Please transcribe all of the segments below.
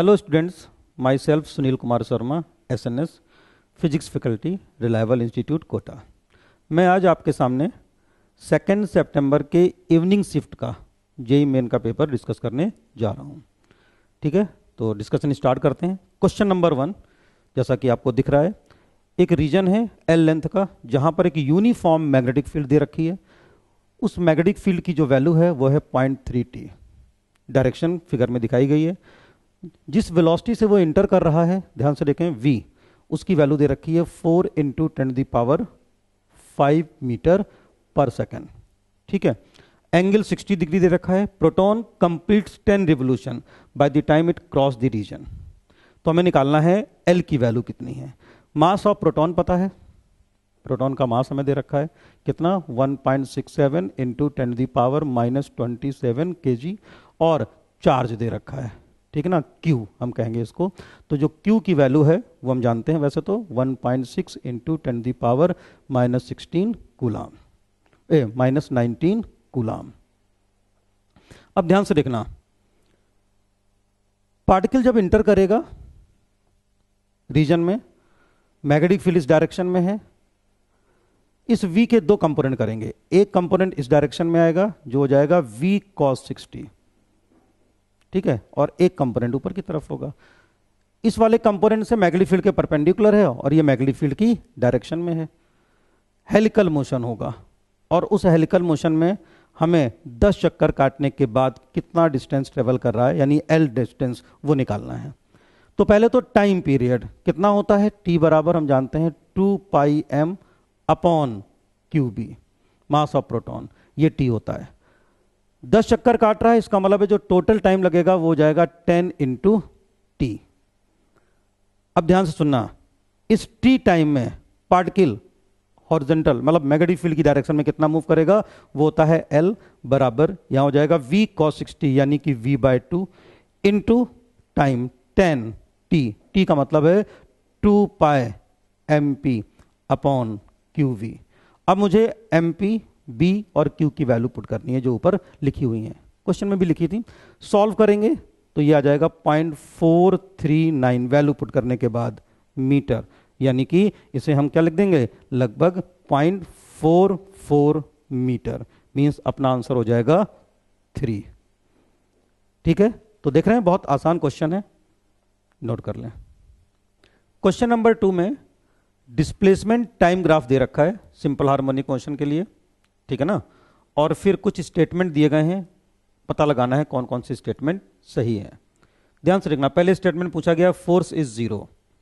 Hello self Sunil Kumar Sharma S N S physics faculty reliable institute Kota मैं आज आपके सामने सेकेंड सितंबर के इवनिंग शिफ्ट का जेई मेन e का पेपर डिस्कस करने जा रहा हूँ ठीक है तो डिस्कशन स्टार्ट करते हैं क्वेश्चन नंबर वन जैसा कि आपको दिख रहा है एक रीजन है एल लेंथ का जहाँ पर एक यूनिफॉर्म मैग्नेटिक फील्ड दे रखी है उस मैग्नेटिक फील्ड की जो वैल्यू है वो है पॉइंट डायरेक्शन फिगर में दिखाई गई है जिस वेलोसिटी से वो इंटर कर रहा है ध्यान से देखें वी उसकी वैल्यू दे रखी है four into ten the power five metre per second ठीक है एंगल 60 डिग्री दे रखा है proton complete 10 revolution by the time it cross the region तो हमें निकालना है एल की वैल्यू कितनी है मास ऑफ प्रोटॉन पता है प्रोटॉन का मास हमें दे रखा है कितना 1.67 point six seven into ten the power minus twenty seven K G और चार्ज दे रखा है ठीक है ना Q हम कहेंगे इसको तो जो Q की वैल्यू है वो हम जानते हैं वैसे तो 1.6 point six into ten the power minus sixteen coulomb e minus nineteen coulomb अब ध्यान से देखना पार्टिकल जब इंटर करेगा रीजन में मैग्नेटिक फील्ड इस डायरेक्शन में है इस V के दो कंपोनेंट करेंगे एक कंपोनेंट इस डायरेक्शन में आएगा जो हो जाएगा V cos 60 ठीक है और एक कंपोनेंट ऊपर की तरफ होगा इस वाले कंपोनेंट से मैगली फील्ड के परपेंडिकुलर है और ये मैगली फील्ड की डायरेक्शन में है हेलिकल मोशन होगा और उस हेलिकल मोशन में हमें 10 चक्कर काटने के बाद कितना डिस्टेंस ट्रेवल कर रहा है यानी एल डिस्टेंस वो निकालना है तो पहले तो टाइम पीरियड कितना होता है टी बराबर हम जानते हैं two pi M upon Q B mass of proton ये टी होता है दस चक्कर काट रहा है इसका मतलब है जो टोटल टाइम लगेगा वो जाएगा टेन इंटू टी अब ध्यान से सुनना इस टी टाइम में पार्टिकल हॉर्जेंटल मतलब मैग्नेटिक फील्ड की डायरेक्शन में कितना मूव करेगा वो होता है एल बराबर यहां हो जाएगा वी कॉस सिक्सटी यानी कि V by two into time ten T T का मतलब है two pi M P upon Q V अब मुझे एम पी बी और क्यू की वैल्यू पुट करनी है जो ऊपर लिखी हुई है क्वेश्चन में भी लिखी थी सॉल्व करेंगे तो ये आ जाएगा point four three nine value put करने के बाद मीटर यानी कि इसे हम क्या लिख देंगे लगभग point four four metre means अपना आंसर हो जाएगा थ्री ठीक है तो देख रहे हैं बहुत आसान क्वेश्चन है नोट कर लें क्वेश्चन नंबर टू में डिस्प्लेसमेंट टाइम ग्राफ दे रखा है सिंपल हार्मोनिक क्वेश्चन के लिए ठीक है ना और फिर कुछ स्टेटमेंट दिए गए हैं पता लगाना है कौन कौन से स्टेटमेंट सही है ध्यान से देखना पहले स्टेटमेंट पूछा गया फोर्स इज जीरो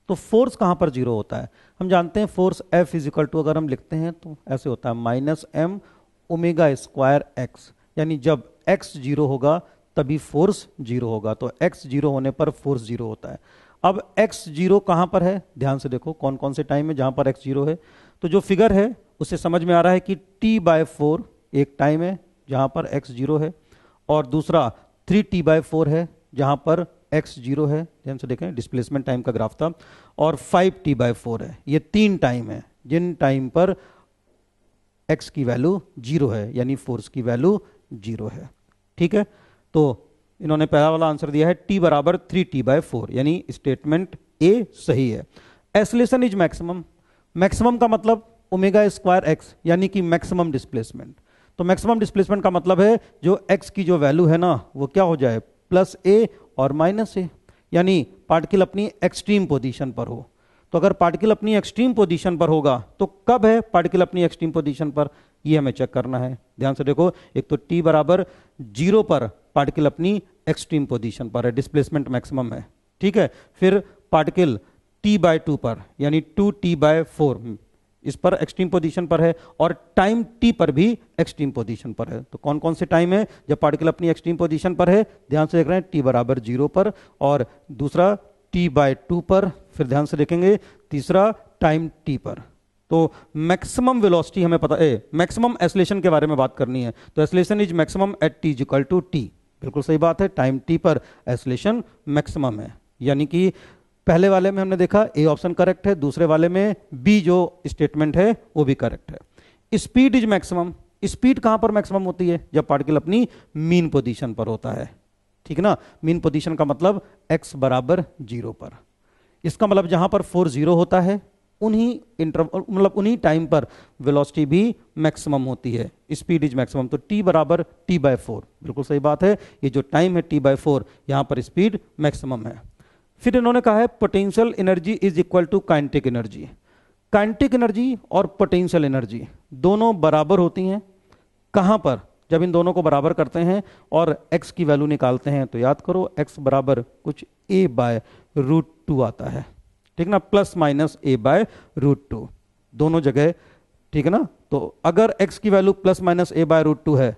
तो फोर्स कहां पर जीरो होता है हम जानते हैं फोर्स एफ इजिकल टू अगर हम लिखते हैं तो ऐसे होता है minus M omega square X यानी जब एक्स जीरो होगा तभी फोर्स जीरो होगा तो एक्स जीरो होने पर फोर्स जीरो होता है अब एक्स जीरो कहां पर है ध्यान से देखो कौन कौन से टाइम है जहां पर एक्स जीरो है तो जो फिगर है उसे समझ में आ रहा है कि टी बाय फोर एक टाइम है जहां पर एक्स जीरो है और दूसरा थ्री टी बाय फोर है जहां पर एक्स जीरो है ध्यान से देखें डिस्प्लेसमेंट टाइम का ग्राफ था और फाइव टी बाय फोर है ये तीन टाइम है जिन टाइम पर एक्स की वैल्यू जीरो है यानी फोर्स की वैल्यू जीरो है ठीक है तो इन्होंने पहला वाला आंसर दिया है टी बराबर थ्री टी बाय फोर यानी स्टेटमेंट ए सही है एसलेशन इज मैक्सिमम मैक्सिमम का मतलब ओमेगा स्क्वायर एक्स यानी कि मैक्सिमम डिस्प्लेसमेंट तो मैक्सिमम डिस्प्लेसमेंट का मतलब है जो एक्स की जो वैल्यू है ना वो क्या हो जाए प्लस ए और माइनस ए यानी पार्टिकल अपनी एक्सट्रीम पोजीशन पर हो तो अगर पार्टिकल अपनी एक्सट्रीम पोजीशन पर होगा तो कब है पार्टिकल अपनी एक्सट्रीम पोजीशन पर ये हमें चेक करना है ध्यान से देखो एक तो टी बराबर जीरो पर पार्टिकल अपनी एक्सट्रीम पोजीशन पर है डिस्प्लेसमेंट मैक्सिमम है ठीक है फिर पार्टिकल टी बाय टू पर यानी टू टी बाय फोर इस पर एक्सट्रीम पोजीशन पर है और टाइम टी पर भी एक्सट्रीम पोजीशन पर है तो कौन कौन से टाइम है जब पार्टिकल अपनी एक्सट्रीम पोजीशन पर है ध्यान से देख रहे हैं टी बराबर जीरो पर और दूसरा टी बाय टू पर फिर ध्यान से देखेंगे तीसरा टाइम टी पर तो मैक्सिमम वेलोसिटी हमें पता है मैक्सिमम एसलेशन के बारे में बात करनी है तो acceleration is maximum at T is equal to T बिल्कुल सही बात है टाइम टी पर एसलेशन मैक्सिमम है यानी कि पहले वाले में हमने देखा ए ऑप्शन करेक्ट है दूसरे वाले में बी जो स्टेटमेंट है वो भी करेक्ट है स्पीड इज मैक्सिमम स्पीड कहां पर मैक्सिमम होती है जब पार्टिकल अपनी मीन पोजीशन पर होता है ठीक ना मीन पोजीशन का मतलब एक्स बराबर जीरो पर इसका मतलब जहां पर फोर जीरो होता है उन्हीं इंटरवल मतलब उन्हीं टाइम पर वेलोसिटी भी मैक्सिमम होती है स्पीड इज मैक्सिमम तो टी बराबर टी बाय फोर बिल्कुल सही बात है ये जो टाइम है टी बाय फोर यहां पर स्पीड मैक्सिमम है फिर इन्होंने कहा है potential energy is equal to kinetic energy kinetic energy और पोटेंशियल एनर्जी दोनों बराबर होती हैं कहाँ पर जब इन दोनों को बराबर करते हैं और x की वैल्यू निकालते हैं तो याद करो x बराबर कुछ a बाय रूट टू आता है ठीक ना plus minus a by root two दोनों जगह ठीक है ना तो अगर x की वैल्यू plus minus a by root two है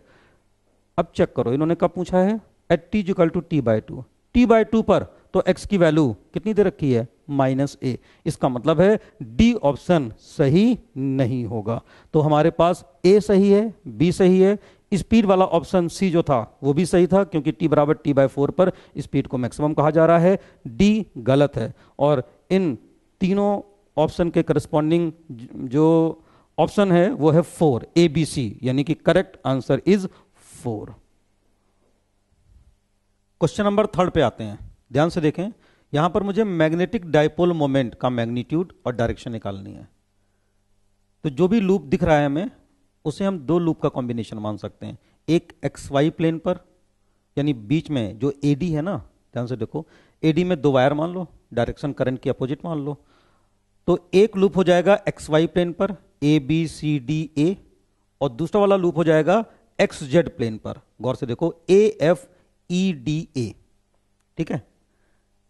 अब चेक करो इन्होंने कब पूछा है at T equal to T by two T by two पर तो एक्स की वैल्यू कितनी दे रखी है माइनस ए इसका मतलब है डी ऑप्शन सही नहीं होगा तो हमारे पास ए सही है बी सही है स्पीड वाला ऑप्शन सी जो था वो भी सही था क्योंकि टी बराबर टी बाई फोर पर स्पीड को मैक्सिमम कहा जा रहा है डी गलत है और इन तीनों ऑप्शन के करस्पॉन्डिंग जो ऑप्शन है वो है फोर ए बी सी यानी कि correct answer is four question number third पे आते हैं ध्यान से देखें यहां पर मुझे मैग्नेटिक डायपोल मोमेंट का मैग्नीट्यूड और डायरेक्शन निकालनी है तो जो भी लूप दिख रहा है हमें उसे हम दो लूप का कॉम्बिनेशन मान सकते हैं एक एक्स वाई प्लेन पर यानी बीच में जो ए डी है ना ध्यान से देखो ए डी में दो वायर मान लो डायरेक्शन करंट के अपोजिट मान लो तो एक लूप हो जाएगा एक्स वाई प्लेन पर ए बी सी डी ए और दूसरा वाला लूप हो जाएगा एक्स जेड प्लेन पर गौर से देखो A F E D A ठीक है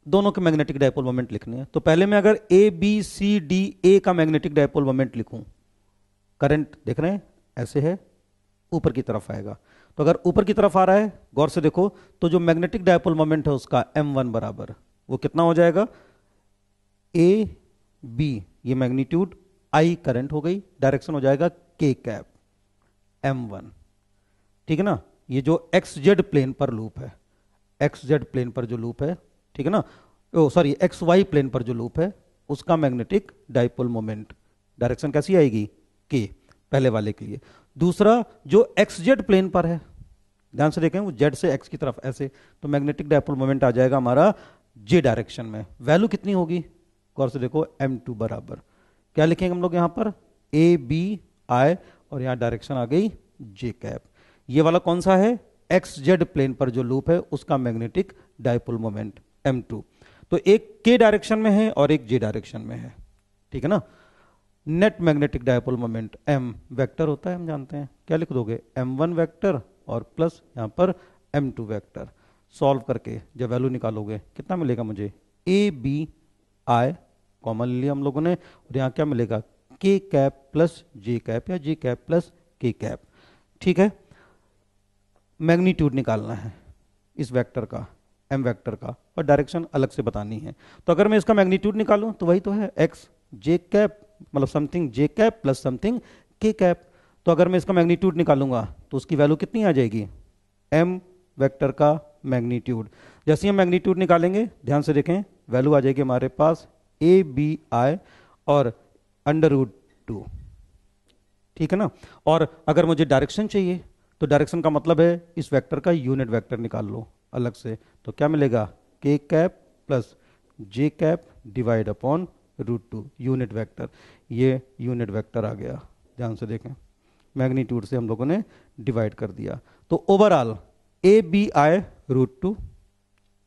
दोनों के मैग्नेटिक डायपोल मोमेंट लिखने हैं तो पहले मैं अगर A B C D A का मैग्नेटिक डायपोल मोमेंट लिखूं करंट देख रहे हैं ऐसे है ऊपर की तरफ आएगा तो अगर ऊपर की तरफ आ रहा है गौर से देखो तो जो मैग्नेटिक डायपोल मोमेंट है उसका एम वन बराबर वो कितना हो जाएगा ए बी ये मैग्नीट्यूड आई करंट हो गई डायरेक्शन हो जाएगा के कैप एम वन ठीक है ना ये जो एक्स जेड प्लेन पर लूप है एक्स जेड प्लेन पर जो लूप है ठीक है ना oh sorry X Y plane पर जो लूप है उसका मैग्नेटिक डाइपोल मोमेंट डायरेक्शन कैसी आएगी के पहले वाले के लिए दूसरा जो एक्स जेड प्लेन पर है ध्यान से देखें वो जेड से एक्स की तरफ ऐसे तो मैग्नेटिक डायपोल मोमेंट आ जाएगा हमारा जे डायरेक्शन में वैल्यू कितनी होगी गौर से देखो एम टू बराबर क्या लिखेंगे हम लोग यहाँ पर ए बी आई और यहाँ डायरेक्शन आ गई जे कैप ये वाला कौन सा है एक्स जेड प्लेन पर जो लूप है उसका magnetic dipole moment M two तो एक के डायरेक्शन में है और एक जे डायरेक्शन में है ठीक है ना net magnetic dipole moment M vector होता है हम जानते हैं क्या लिख दोगे एम वन वैक्टर और प्लस यहाँ पर एम टू वैक्टर सॉल्व करके जब वैल्यू निकालोगे कितना मिलेगा मुझे ए बी आई कॉमन लिया हम लोगों ने और यहाँ क्या मिलेगा K cap plus J cap या J cap plus K cap ठीक है मैग्नीट्यूड निकालना है इस वेक्टर का एम वेक्टर का और डायरेक्शन अलग से बतानी है तो अगर मैं इसका मैग्नीट्यूड निकालूं तो वही तो है एक्स जे कैप मतलब something J cap plus something K cap तो अगर मैं इसका मैग्नीट्यूड निकालूंगा तो उसकी वैल्यू कितनी आ जाएगी एम वेक्टर का मैग्नीट्यूड जैसे हम मैग्नीट्यूड निकालेंगे ध्यान से देखें वैल्यू आ जाएगी हमारे पास ए बी आई और अंडर रूट टू ठीक है ना और अगर मुझे डायरेक्शन चाहिए तो डायरेक्शन का मतलब है इस वेक्टर का यूनिट वेक्टर निकाल लो अलग से तो क्या मिलेगा K cap plus J cap divide upon root two unit vector ये यूनिट वैक्टर आ गया ध्यान से देखें मैग्नीट्यूड से हम लोगों ने डिवाइड कर दिया तो overall A B I root two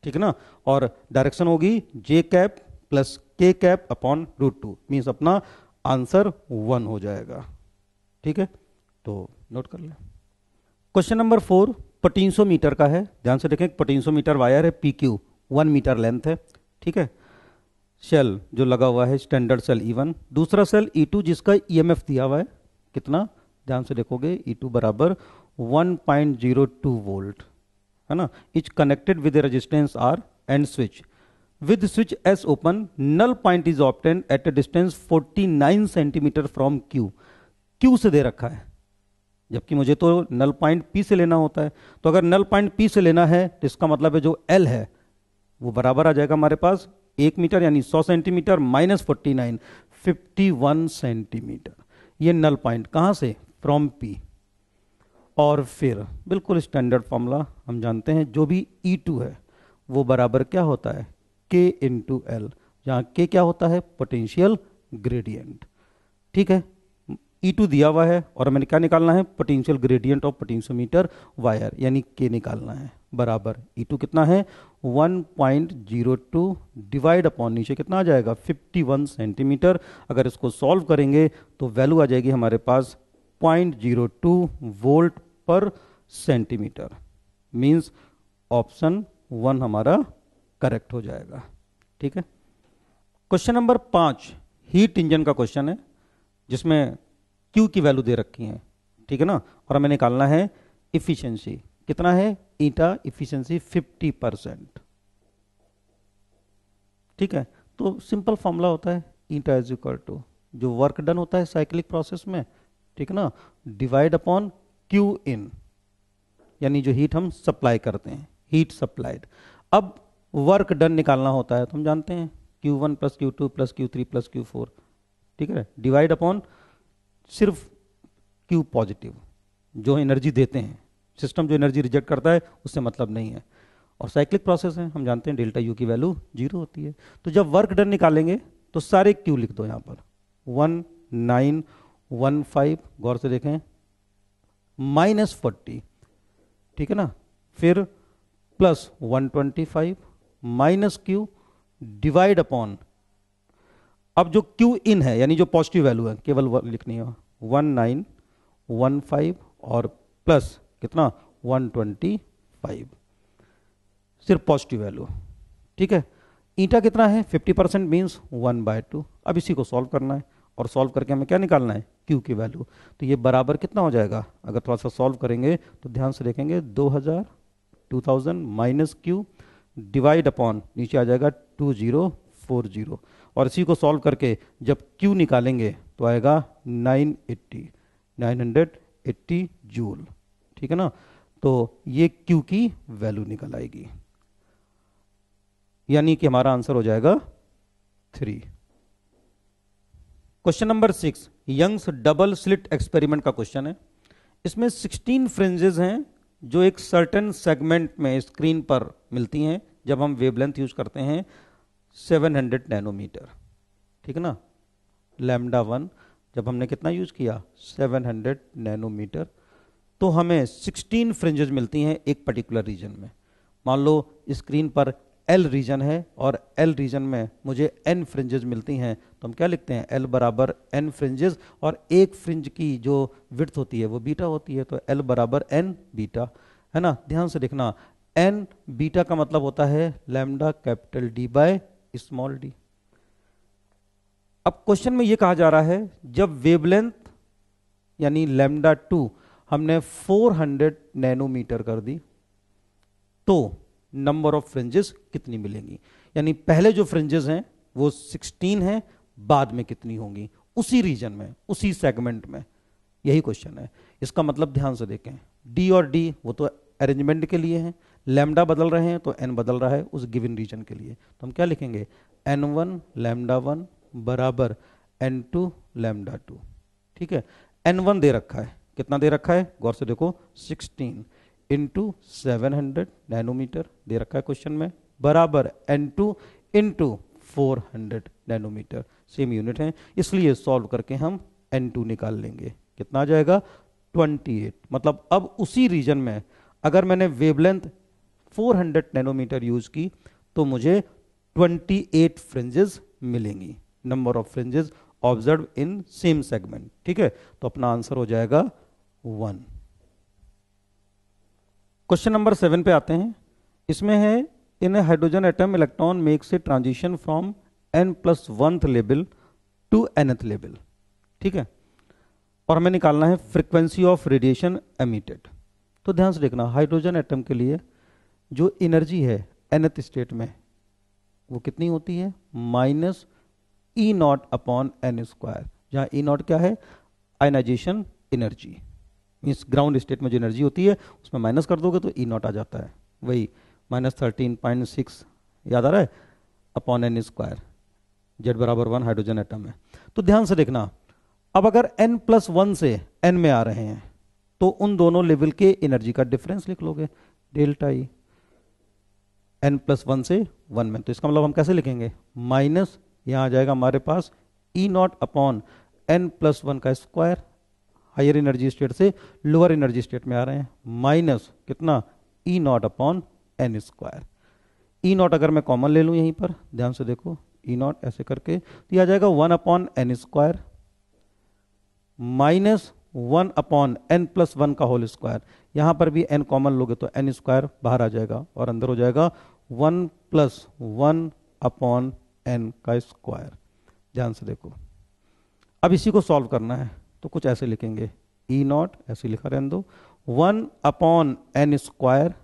ठीक ना और डायरेक्शन होगी J cap plus K cap upon root two means अपना आंसर वन हो जाएगा ठीक है तो नोट कर लें question number four potentiometer का है ध्यान से देखें पटीन मीटर वायर है P Q one metre length है ठीक है सेल जो लगा हुआ है standard cell E e one दूसरा सेल ई टू जिसका ई एम एफ दिया हुआ है कितना ध्यान से देखोगे ई e टू बराबर one point zero two volt है ना each connected with resistance R and switch with switch S open null point is obtained at a distance forty nine centimetre from Q Q से दे रखा है जबकि मुझे तो नल पॉइंट पी से लेना होता है तो अगर नल पॉइंट पी से लेना है तो इसका मतलब है जो एल है वो बराबर आ जाएगा हमारे पास एक मीटर यानी सौ centimetre minus forty nine fifty one centimetre ये नल पॉइंट कहाँ से फ्रॉम पी और फिर बिल्कुल स्टैंडर्ड फॉर्मूला हम जानते हैं जो भी ई e टू है वो बराबर क्या होता है के इंटू एल जहाँ के क्या होता है पोटेंशियल ग्रेडियंट ठीक है ई e टू दिया हुआ है और हमें क्या निकालना है potential gradient of potentiometer wire यानी के निकालना है बराबर ई e टू कितना है 1.02 डिवाइड अपॉन नीचे कितना आ जाएगा 51 सेंटीमीटर अगर इसको सॉल्व करेंगे तो वैल्यू आ जाएगी हमारे पास 0.02 volt per centimetre means option one हमारा करेक्ट हो जाएगा ठीक है क्वेश्चन नंबर पाँच हीट इंजन का क्वेश्चन है जिसमें क्यू की वैल्यू दे रखी है ठीक है ना और हमें निकालना है इफिशियंसी कितना है ईटा इफिशियंसी 50 परसेंट ठीक है तो सिंपल फॉर्मूला होता है ईटा इज इक्वल टू जो वर्क डन होता है साइक्लिक प्रोसेस में ठीक है ना डिवाइड अपॉन क्यू इन यानी जो हीट हम सप्लाई करते हैं हीट सप्लाइड अब वर्क डन निकालना होता है तो हम जानते हैं Q one plus Q two plus Q three plus Q four ठीक है डिवाइड अपॉन सिर्फ क्यू पॉजिटिव जो एनर्जी देते हैं सिस्टम जो एनर्जी रिजेक्ट करता है उससे मतलब नहीं है और साइक्लिक प्रोसेस है हम जानते हैं डेल्टा यू की वैल्यू जीरो होती है तो जब वर्क डन निकालेंगे तो सारे क्यू लिख दो यहाँ पर वन नाइन वन फाइव गौर से देखें माइनस फोर्टी ठीक है ना फिर plus one twenty five minus Q divide upon अब जो क्यू इन है यानी जो पॉजिटिव वैल्यू है केवल लिखनी है वन नाइन वन फाइव और प्लस कितना वन ट्वेंटी फाइव सिर्फ पॉजिटिव वैल्यू ठीक है ईटा कितना है fifty percent means one by two अब इसी को सॉल्व करना है और सॉल्व करके हमें क्या निकालना है क्यू की वैल्यू तो ये बराबर कितना हो जाएगा अगर थोड़ा सा सॉल्व करेंगे तो ध्यान से देखेंगे दो हज़ार two thousand minus Q divide upon नीचे आ जाएगा टू जीरो फोर जीरो और इसी को सॉल्व करके जब Q निकालेंगे तो आएगा 980 980 जूल ठीक है ना तो ये Q की वैल्यू निकल आएगी यानी कि हमारा आंसर हो जाएगा three question number six Young's double slit experiment का क्वेश्चन है इसमें 16 फ्रिंजेस हैं जो एक सर्टेन सेगमेंट में स्क्रीन पर मिलती हैं जब हम वेवलेंथ यूज करते हैं 700 नैनोमीटर ठीक ना लैम्डा वन जब हमने कितना यूज किया 700 नैनोमीटर तो हमें 16 फ्रिंजेस मिलती हैं एक पर्टिकुलर रीजन में मान लो स्क्रीन पर एल रीजन है और एल रीजन में मुझे एन फ्रिंजेस मिलती हैं तो हम क्या लिखते हैं एल बराबर एन फ्रिंजेस और एक फ्रिंज की जो विर्थ होती है वो बीटा होती है तो एल बराबर एन बीटा है ना ध्यान से देखना एन बीटा का मतलब होता है lambda capital D by small D अब क्वेश्चन में यह कहा जा रहा है जब वेवलेंथ यानी लेमडा टू हमने 400 नैनोमीटर कर दी तो नंबर ऑफ फ्रिंजेस कितनी मिलेंगी यानी पहले जो फ्रिंजेस हैं वो 16 हैं बाद में कितनी होंगी उसी रीजन में उसी सेगमेंट में यही क्वेश्चन है इसका मतलब ध्यान से देखें डी और डी वो तो अरेंजमेंट के लिए हैं लैम्डा बदल रहे हैं तो एन बदल रहा है उस गिविन रीजन के लिए तो हम क्या लिखेंगे एन वन लैमडा वन बराबर एन टू लैमडा टू ठीक है एन वन दे रखा है कितना दे रखा है गौर से देखो sixteen into seven hundred nanometre दे रखा है क्वेश्चन में बराबर N two into four hundred nanometre same unit है इसलिए सॉल्व करके हम एन टू निकाल लेंगे कितना आ जाएगा ट्वेंटी एट मतलब अब उसी रीजन में अगर मैंने वेवलेंथ 400 नैनोमीटर यूज की तो मुझे 28 फ्रिंजेस मिलेंगी number of fringes observe in same segment ठीक है तो अपना आंसर हो जाएगा वन क्वेश्चन नंबर सेवन पे आते हैं इसमें है in hydrogen atom electron makes a transition from N plus one level to nth लेबल ठीक है और हमें निकालना है फ्रीक्वेंसी ऑफ रेडिएशन एमिटेड तो ध्यान से देखना हाइड्रोजन एटम के लिए जो एनर्जी है एनथ स्टेट में वो कितनी होती है minus E not upon N square जहां ई नॉट क्या है ionisation energy means ground state में जो एनर्जी होती है उसमें माइनस कर दोगे तो ई e नॉट आ जाता है वही माइनस थर्टीन पॉइंट सिक्स याद आ रहा है अपॉन एन स्क्वायर जेड बराबर वन हाइड्रोजन एटम है तो ध्यान से देखना अब अगर एन प्लस वन से एन में आ रहे हैं तो उन दोनों लेवल के एनर्जी का डिफरेंस लिख लोगे delta E e. N plus one से वन में तो इसका मतलब हम कैसे लिखेंगे माइनस यहाँ आ जाएगा हमारे पास E not upon N plus one का स्क्वायर हायर एनर्जी स्टेट से लोअर एनर्जी स्टेट में आ रहे हैं माइनस कितना E not upon N square E not अगर मैं कॉमन ले लूँ यहीं पर ध्यान से देखो ई e नॉट ऐसे करके तो यह आ जाएगा one upon N square minus one upon N plus one का होल स्क्वायर यहां पर भी एन कॉमन लोगे तो एन स्क्वायर बाहर आ जाएगा और अंदर हो जाएगा one plus one upon n का स्क्वायर ध्यान से देखो अब इसी को सॉल्व करना है तो कुछ ऐसे लिखेंगे ई e नॉट ऐसे लिखा रहे दो one upon N square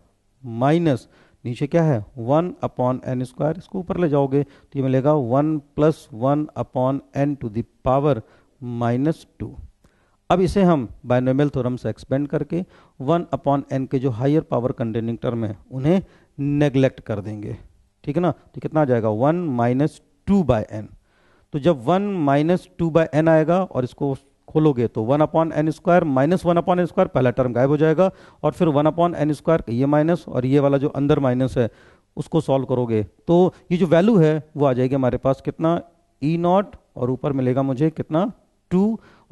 minus नीचे क्या है वन अपॉन एन स्क्वायर इसको ऊपर ले जाओगे तो ये मिलेगा one plus one upon n to the power minus two अब इसे हम बायनोमियल थ्योरम से एक्सपेंड करके वन अपॉन एन के जो हायर पावर कंटेनिंग टर्म है उन्हें नेग्लेक्ट कर देंगे ठीक है ना तो कितना आ जाएगा one minus two by n तो जब one minus two by n आएगा और इसको खोलोगे तो one upon N square minus one upon N square पहला टर्म गायब हो जाएगा और फिर वन अपॉन एन स्क्वायर ये माइनस और ये वाला जो अंदर माइनस है उसको सॉल्व करोगे तो ये जो वैल्यू है वो आ जाएगी हमारे पास कितना ई e नॉट और ऊपर मिलेगा मुझे कितना टू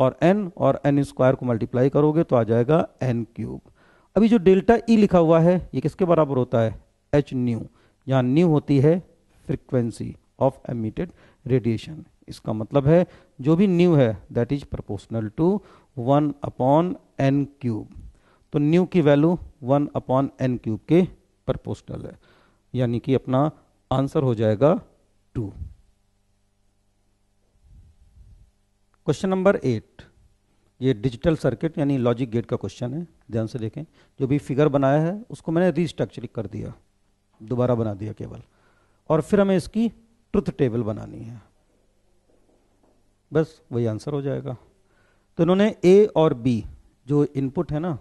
और एन और एन स्क्वायर को मल्टीप्लाई करोगे तो आ जाएगा एन क्यूब अभी जो डेल्टा ई e लिखा हुआ है ये किसके बराबर होता है एच न्यू यहाँ न्यू होती है फ्रिक्वेंसी ऑफ एमिटेड रेडिएशन इसका मतलब है जो भी न्यू है that is proportional to one upon n cube तो न्यू की value one upon n cube के प्रपोर्शनल है यानी कि अपना आंसर हो जाएगा टू क्वेश्चन नंबर एट ये डिजिटल सर्किट यानी लॉजिक गेट का क्वेश्चन है ध्यान से देखें जो भी फिगर बनाया है उसको मैंने रीस्ट्रक्चरिंग कर दिया दोबारा बना दिया केवल और फिर हमें इसकी ट्रुथ टेबल बनानी है बस वही आंसर हो जाएगा तो इन्होंने ए और बी जो इनपुट है ना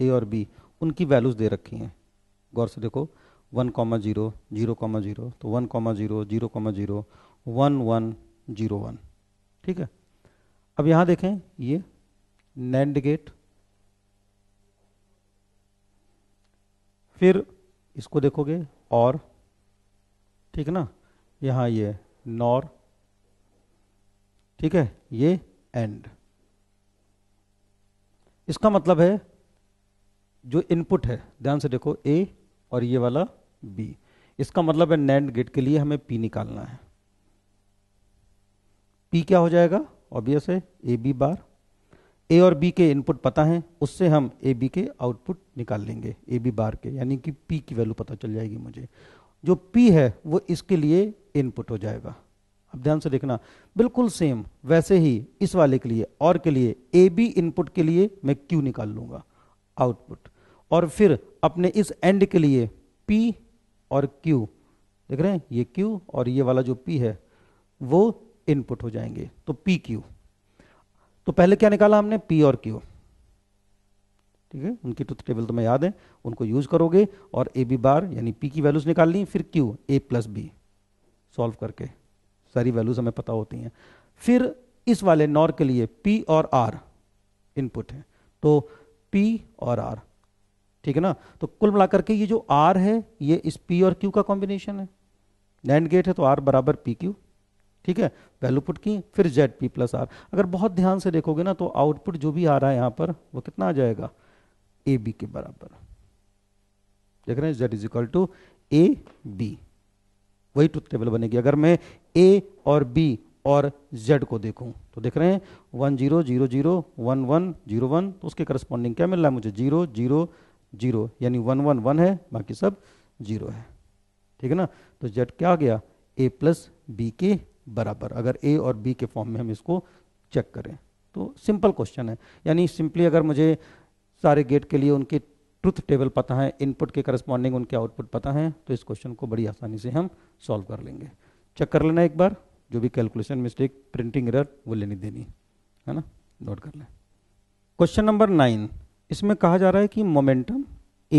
ए और बी उनकी वैल्यूज़ दे रखी हैं गौर से देखो one comma zero zero comma zero तो one comma zero zero comma zero one one zero one ठीक है अब यहां देखें ये नैंड गेट फिर इसको देखोगे और ठीक ना यहां ये नॉर ठीक है ये एंड इसका मतलब है जो इनपुट है ध्यान से देखो ए और ये वाला बी इसका मतलब है नैंड गेट के लिए हमें पी निकालना है पी क्या हो जाएगा ऑब्वियस है ए बी बार ए और बी के इनपुट पता है उससे हम ए बी के आउटपुट निकाल लेंगे ए बी बार के यानी कि पी की वैल्यू पता चल जाएगी मुझे जो पी है वो इसके लिए इनपुट हो जाएगा अब ध्यान से देखना बिल्कुल सेम वैसे ही इस वाले के लिए और के लिए ए बी इनपुट के लिए मैं क्यू निकाल लूंगा आउटपुट और फिर अपने इस एंड के लिए पी और क्यू देख रहे हैं ये क्यू और ये वाला जो पी है वो इनपुट हो जाएंगे तो पी क्यू तो पहले क्या निकाला हमने पी और क्यू ठीक है उनकी टूथ टेबल तो मैं याद है उनको यूज करोगे और ए बी बार यानी पी की वैल्यूज निकाल ली फिर Q A plus B solve करके सारी वैल्यूज हमें पता होती हैं फिर इस वाले नॉर के लिए पी और आर इनपुट है तो पी और आर ठीक है ना तो कुल मिलाकर के ये जो आर है ये इस पी और क्यू का कॉम्बिनेशन है नैंड गेट है तो आर बराबर पी क्यू ठीक है वैल्यू पुट की फिर जेड पी प्लस आर अगर बहुत ध्यान से देखोगे ना तो आउटपुट जो भी आ रहा है यहां पर वो कितना आ जाएगा ए बी के बराबर देख रहे हैं Z is equal to A B वही टूथ टेबल बनेगी अगर मैं ए और बी और जेड को देखूं तो देख रहे हैं one zero zero zero one one zero one तो उसके करस्पॉन्डिंग क्या मिल रहा है मुझे जीरो जीरो जीरो यानी वन वन वन है बाकी सब जीरो है ठीक है ना तो जेड क्या आ गया ए प्लस बी के बराबर अगर ए और बी के फॉर्म में हम इसको चेक करें तो सिंपल क्वेश्चन है यानी सिंपली अगर मुझे सारे गेट के लिए उनके ट्रुथ टेबल पता है इनपुट के करस्पॉन्डिंग उनके आउटपुट पता है तो इस क्वेश्चन को बड़ी आसानी से हम सॉल्व कर लेंगे चेक कर लेना एक बार जो भी कैलकुलेशन मिस्टेक प्रिंटिंग एरर वो लेनी देनी है ना नोट कर लें क्वेश्चन नंबर नाइन इसमें कहा जा रहा है कि momentum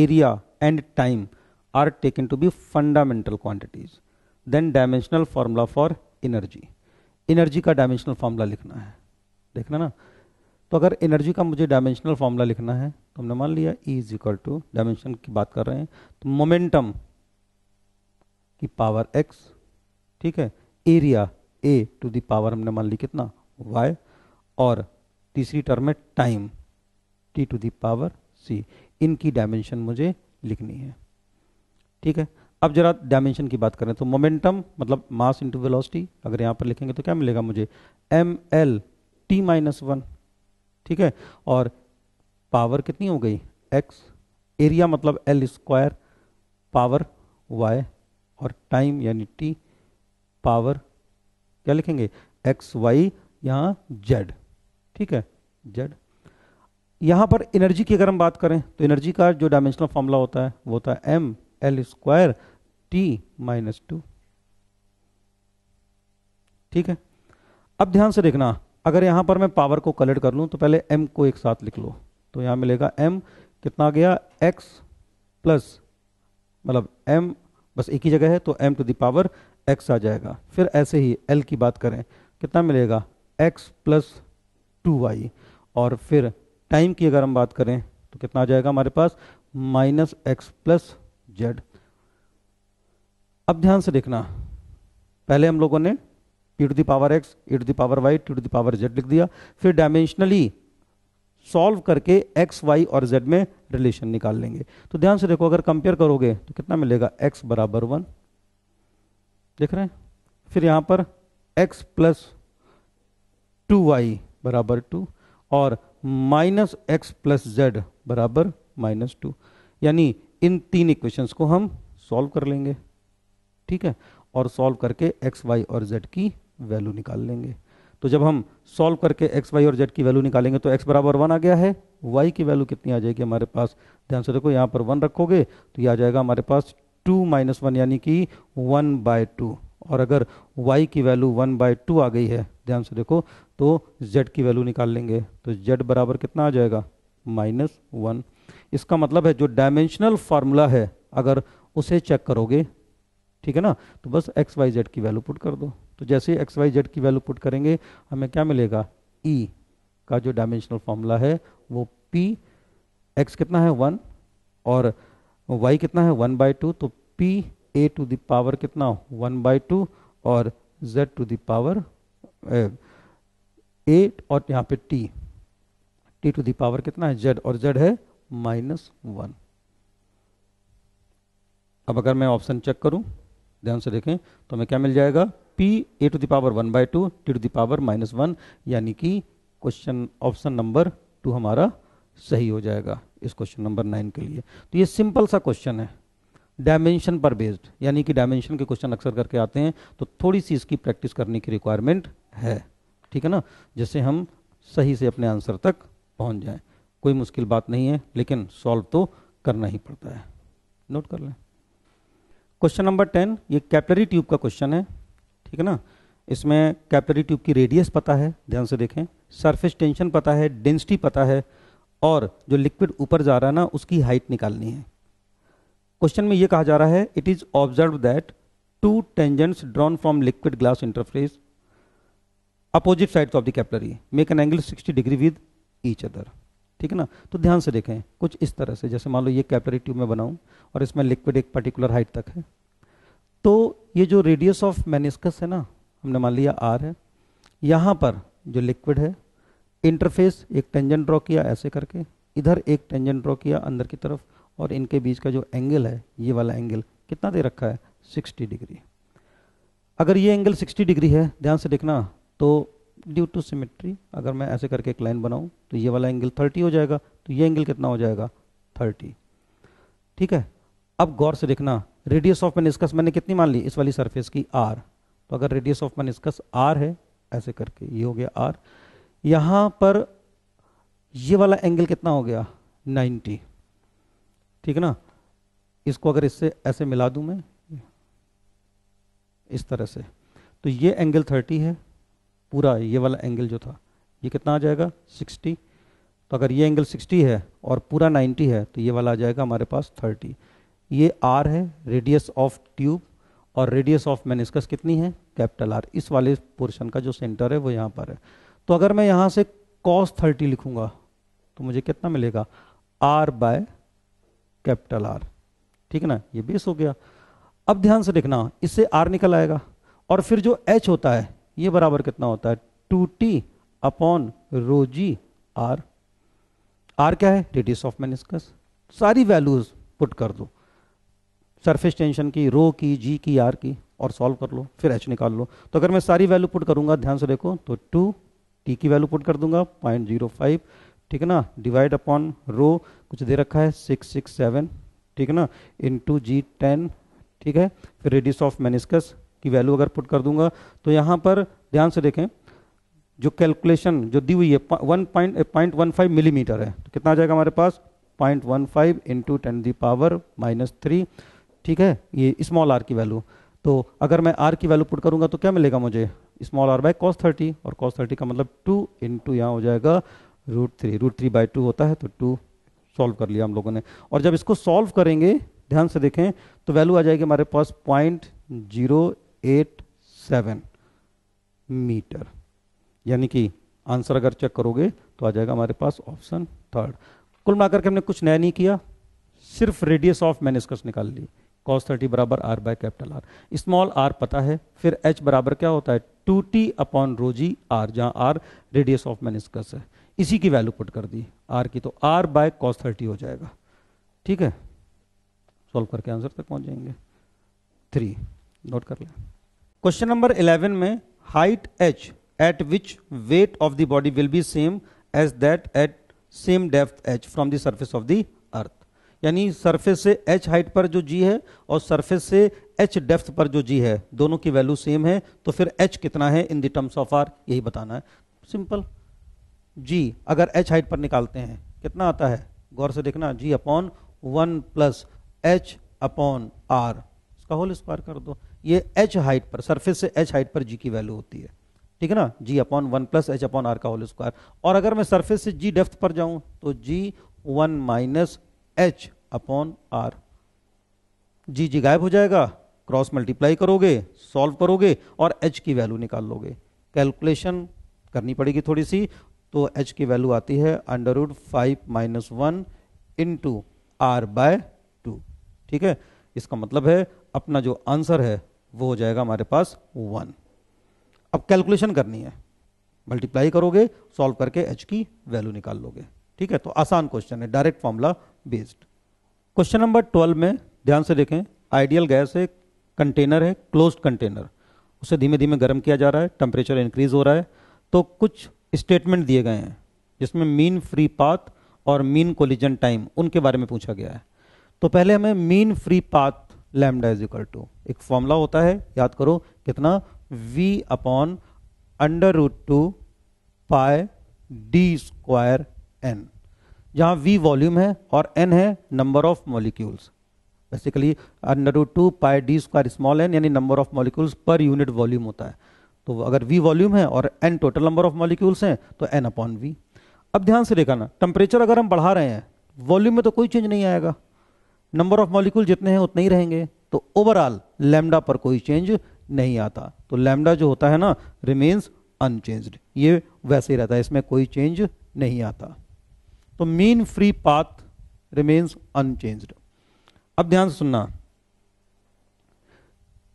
area and time are taken to be fundamental quantities then dimensional formula for energy energy का डायमेंशनल फॉर्मूला लिखना है देखना ना तो अगर एनर्जी का मुझे डायमेंशनल फॉर्मूला लिखना है तो हमने मान लिया E is equal to dimension की बात कर रहे हैं तो मोमेंटम की पावर एक्स ठीक है area A to the power हमने मान ली कितना वाई और तीसरी टर्म है time T to the power C इनकी डायमेंशन मुझे लिखनी है ठीक है अब जरा डायमेंशन की बात करें तो मोमेंटम मतलब मास इंटू वेलोसिटी अगर यहाँ पर लिखेंगे तो क्या मिलेगा मुझे M L T minus one ठीक है और पावर कितनी हो गई एक्स एरिया मतलब एल स्क्वायर पावर वाई और टाइम यानी टी पावर क्या लिखेंगे एक्स वाई यहाँ जेड ठीक है जेड यहाँ पर एनर्जी की अगर हम बात करें तो एनर्जी का जो डायमेंशनल फॉर्मूला होता है वो होता है M L square T minus two ठीक है अब ध्यान से देखना अगर यहां पर मैं पावर को कलेक्ट कर लूं तो पहले m को एक साथ लिख लो तो यहां मिलेगा m कितना गया x प्लस मतलब m बस एक ही जगह है तो m टू दावर x आ जाएगा फिर ऐसे ही l की बात करें कितना मिलेगा x प्लस टू वाई और फिर टाइम की अगर हम बात करें तो कितना आ जाएगा हमारे पास माइनस एक्स प्लस जेड अब ध्यान से देखना पहले हम लोगों ने E to the power X E to the power Y to to the power power Z लिख दिया फिर डायमेंशनली सॉल्व करके एक्स वाई और जेड में रिलेशन निकाल लेंगे तो ध्यान से देखो अगर कंपेयर करोगे तो कितना मिलेगा एक्स बराबर वन देख रहे हैं फिर यहाँ पर एक्स प्लस टू वाई बराबर टू और माइनस एक्स प्लस जेड बराबर माइनस टू यानी इन तीन इक्वेशंस को हम सॉल्व कर लेंगे ठीक है और सॉल्व करके एक्स वाई और जेड की वैल्यू निकाल लेंगे तो जब हम सॉल्व करके एक्स वाई और जेड की वैल्यू निकालेंगे तो एक्स बराबर वन आ गया है वाई की वैल्यू कितनी आ जाएगी हमारे पास ध्यान से देखो यहाँ पर वन रखोगे तो ये आ जाएगा हमारे पास टू माइनस वन यानी कि वन बाय टू और अगर y की वैल्यू वन बाय टू आ गई है ध्यान से देखो तो z की वैल्यू निकाल लेंगे तो z बराबर कितना आ जाएगा माइनस वन इसका मतलब है जो डायमेंशनल फार्मूला है अगर उसे चेक करोगे ठीक है ना तो बस एक्स वाई जेड की वैल्यू पुट कर दो तो जैसे एक्स वाई जेड की वैल्यू पुट करेंगे हमें क्या मिलेगा ई e का जो डायमेंशनल फॉर्मूला है वो पी एक्स कितना है वन और वाई कितना है वन बाई टू तो पी ए टू दावर कितना वन बाई टू और जेड टू दावर ए और यहाँ पे टी टी टू दावर कितना है जेड और जेड है माइनस वन अब अगर मैं ऑप्शन चेक करूं ध्यान से देखें तो हमें क्या मिल जाएगा P A to the power one by two T to the power minus one यानी कि क्वेश्चन ऑप्शन नंबर टू हमारा सही हो जाएगा इस क्वेश्चन नंबर नाइन के लिए तो ये सिंपल सा क्वेश्चन है डायमेंशन पर बेस्ड यानी कि डायमेंशन के क्वेश्चन अक्सर करके आते हैं तो थोड़ी सी इसकी प्रैक्टिस करने की रिक्वायरमेंट है ठीक है ना जिससे हम सही से अपने आंसर तक पहुंच जाएं कोई मुश्किल बात नहीं है लेकिन सॉल्व तो करना ही पड़ता है नोट कर लें क्वेश्चन नंबर टेन ये कैपलरी ट्यूब का क्वेश्चन है ठीक है ना इसमें कैपलरी ट्यूब की रेडियस पता है ध्यान से देखें सरफेस टेंशन पता है डेंसिटी पता है और जो लिक्विड ऊपर जा रहा है ना उसकी हाइट निकालनी है क्वेश्चन में ये कहा जा रहा है it is observe that two tangents drawn from liquid glass interface opposite sides of the capillary make an angle sixty degree with each other ठीक है ना तो ध्यान से देखें कुछ इस तरह से जैसे मान लो ये कैपिलरी ट्यूब में बनाऊं और इसमें लिक्विड एक पर्टिकुलर हाइट तक है तो ये जो रेडियस ऑफ मैनिस्कस है ना हमने मान लिया आर है यहाँ पर जो लिक्विड है इंटरफेस एक टेंजन ड्रॉ किया ऐसे करके इधर एक टेंजन ड्रॉ किया अंदर की तरफ और इनके बीच का जो एंगल है ये वाला एंगल कितना दे रखा है 60 डिग्री अगर ये एंगल 60 डिग्री है ध्यान से देखना तो ड्यू टू सिमेट्री अगर मैं ऐसे करके एक लाइन बनाऊं तो ये वाला एंगल थर्टी हो जाएगा तो ये एंगल कितना हो जाएगा थर्टी ठीक है अब गौर से देखना रेडियस ऑफ मेनिस्कस मैंने कितनी मान ली इस वाली सरफेस की आर तो अगर रेडियस ऑफ मेनिस्कस आर है ऐसे करके ये हो गया आर यहाँ पर ये वाला एंगल कितना हो गया नाइन्टी ठीक ना इसको अगर इससे ऐसे मिला दूं मैं इस तरह से तो ये एंगल 30 है पूरा ये वाला एंगल जो था ये कितना आ जाएगा 60 तो अगर ये एंगल 60 है और पूरा 90 है तो ये वाला आ जाएगा हमारे पास 30 ये आर है रेडियस ऑफ ट्यूब और रेडियस ऑफ मेनिस्कस कितनी है कैपिटल आर इस वाले पोर्शन का जो सेंटर है वो यहाँ पर है तो अगर मैं यहाँ से कॉस थर्टी लिखूंगा तो मुझे कितना मिलेगा आर बाय कैपिटल आर ठीक है ना ये बेस हो गया अब ध्यान से देखना इससे आर निकल आएगा और फिर जो एच होता है ये बराबर कितना होता है two T upon rho g R R क्या है रेडियस ऑफ मेनिस्कस सारी वैल्यूज पुट कर दो सरफेस टेंशन की रो की जी की आर की और सॉल्व कर लो फिर एच निकाल लो तो अगर मैं सारी वैल्यू पुट करूंगा ध्यान से देखो तो टू टी की वैल्यू पुट कर दूंगा पॉइंट जीरो फाइव ठीक है ना डिवाइड अपॉन रो कुछ दे रखा है सिक्स सिक्स सेवन ठीक है ना इन टू जी टेन ठीक है फिर रेडियस ऑफ मेनिस्कस की वैल्यू अगर पुट कर दूंगा तो यहाँ पर ध्यान से देखें जो कैलकुलेशन जो दी हुई है one point point one five millimetre है तो कितना आ जाएगा हमारे पास point one five into ten the power minus three ठीक है ये स्मॉल आर की वैल्यू तो अगर मैं आर की वैल्यू पुट करूंगा तो क्या मिलेगा मुझे small R by cos thirty और कॉस थर्टी का मतलब टू इंटू यहाँ हो जाएगा root three root three by two होता है तो टू सॉल्व कर लिया हम लोगों ने और जब इसको सॉल्व करेंगे ध्यान से देखें तो वैल्यू आ जाएगी हमारे पास point zero eight seven metre यानी कि आंसर अगर चेक करोगे तो आ जाएगा हमारे पास ऑप्शन थर्ड कुल मिलाकर के हमने कुछ नया नहीं किया सिर्फ रेडियस ऑफ मैनिस्कस निकाल ली कॉस थर्टी बराबर R by capital R small R पता है फिर एच बराबर क्या होता है two T upon rho g R जहां आर रेडियस ऑफ मैनिस्कस है इसी की वैल्यू पुट कर दी आर की तो आर बाय कॉस थर्टी हो जाएगा ठीक है सॉल्व करके आंसर तक पहुंच जाएंगे थ्री नोट कर लें क्वेश्चन नंबर 11 में height H at which weight of the body will be same as that at same depth H from the surface of the earth यानी सर्फेस से एच हाइट पर जो जी है और सर्फेस से एच डेप्थ पर जो जी है दोनों की वैल्यू सेम है तो फिर एच कितना है in the terms of R यही बताना है सिंपल जी अगर एच हाइट पर निकालते हैं कितना आता है गौर से देखना G upon one plus H upon R इसका होल स्क्वायर कर दो ये एच हाइट पर सरफेस से एच हाइट पर जी की वैल्यू होती है ठीक है ना G upon one plus H upon R का होल स्क्वायर और अगर मैं सरफेस से जी डेफ्थ पर जाऊं तो G one minus H upon R G G गायब हो जाएगा क्रॉस मल्टीप्लाई करोगे सॉल्व करोगे और एच की वैल्यू निकाल लोगे कैलकुलेशन करनी पड़ेगी थोड़ी सी तो एच की वैल्यू आती है under root five minus one in two R by two ठीक है इसका मतलब है अपना जो आंसर है वो हो जाएगा हमारे पास वन अब कैलकुलेशन करनी है मल्टीप्लाई करोगे सॉल्व करके एच की वैल्यू निकाल लोगे ठीक है तो आसान क्वेश्चन है direct formula based question number twelve में ध्यान से देखें आइडियल गैस एक कंटेनर है क्लोज कंटेनर उसे धीमे धीमे गर्म किया जा रहा है टेम्परेचर इंक्रीज हो रहा है तो कुछ स्टेटमेंट दिए गए हैं जिसमें मीन फ्री पाथ और मीन कोलिजन टाइम उनके बारे में पूछा गया है तो पहले हमें mean free path lambda is equal to एक फॉर्मूला होता है याद करो कितना v upon under root two pi D square N जहां वी वॉल्यूम है और एन है number of molecules basically under root two pi D square small N यानी नंबर ऑफ मॉलिक्यूल्स पर यूनिट वॉल्यूम होता है तो अगर वी वॉल्यूम है और N total number of molecules हैं तो एन अपॉन वी अब ध्यान से देखा ना टेम्परेचर अगर हम बढ़ा रहे हैं वॉल्यूम में तो कोई चेंज नहीं आएगा नंबर ऑफ मॉलिक्यूल जितने हैं उतने ही रहेंगे तो ओवरऑल लैम्डा पर कोई चेंज नहीं आता तो लैम्डा जो होता है ना रिमेन्स अनचेंज्ड ये वैसे ही रहता है इसमें कोई चेंज नहीं आता तो mean free path remains unchanged अब ध्यान से सुनना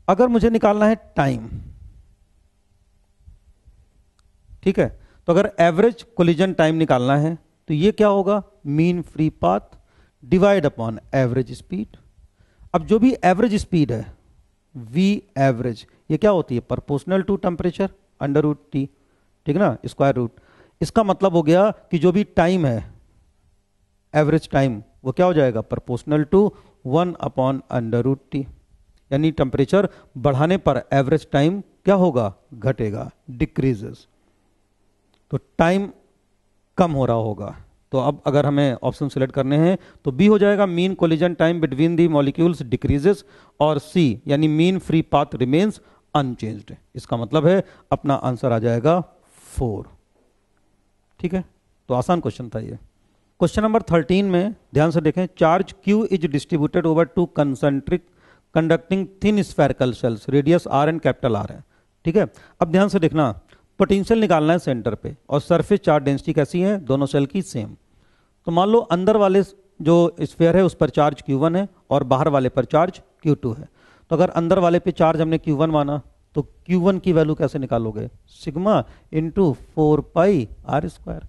अगर मुझे निकालना है टाइम ठीक है तो अगर एवरेज कोलिजन टाइम निकालना है तो ये क्या होगा mean free path divide upon average speed अब जो भी एवरेज स्पीड है वी एवरेज ये क्या होती है proportional to temperature under root T ठीक ना स्क्वायर रूट इसका मतलब हो गया कि जो भी टाइम है एवरेज टाइम वो क्या हो जाएगा proportional to one upon under root T यानी टेम्परेचर बढ़ाने पर एवरेज टाइम क्या होगा घटेगा डिक्रीजेस तो टाइम कम हो रहा होगा तो अब अगर हमें ऑप्शन सेलेक्ट करने हैं तो बी हो जाएगा mean collision time between the molecules decreases और सी यानी mean free path remains unchange इसका मतलब है अपना आंसर आ जाएगा फोर ठीक है तो आसान क्वेश्चन था ये क्वेश्चन नंबर थर्टीन में ध्यान से देखें charge Q is distributed over two concentric conducting thin spherical shells radius R and capital R है ठीक है अब ध्यान से देखना पोटेंशियल निकालना है सेंटर पे और सरफेस चार्ज डेंसिटी कैसी है दोनों सेल की सेम तो मान लो अंदर वाले जो स्फेयर है उस पर चार्ज Q1 है और बाहर वाले पर चार्ज Q2 है तो अगर अंदर वाले पे चार्ज हमने Q1 माना तो Q1 की वैल्यू कैसे निकालोगे sigma into four pi R square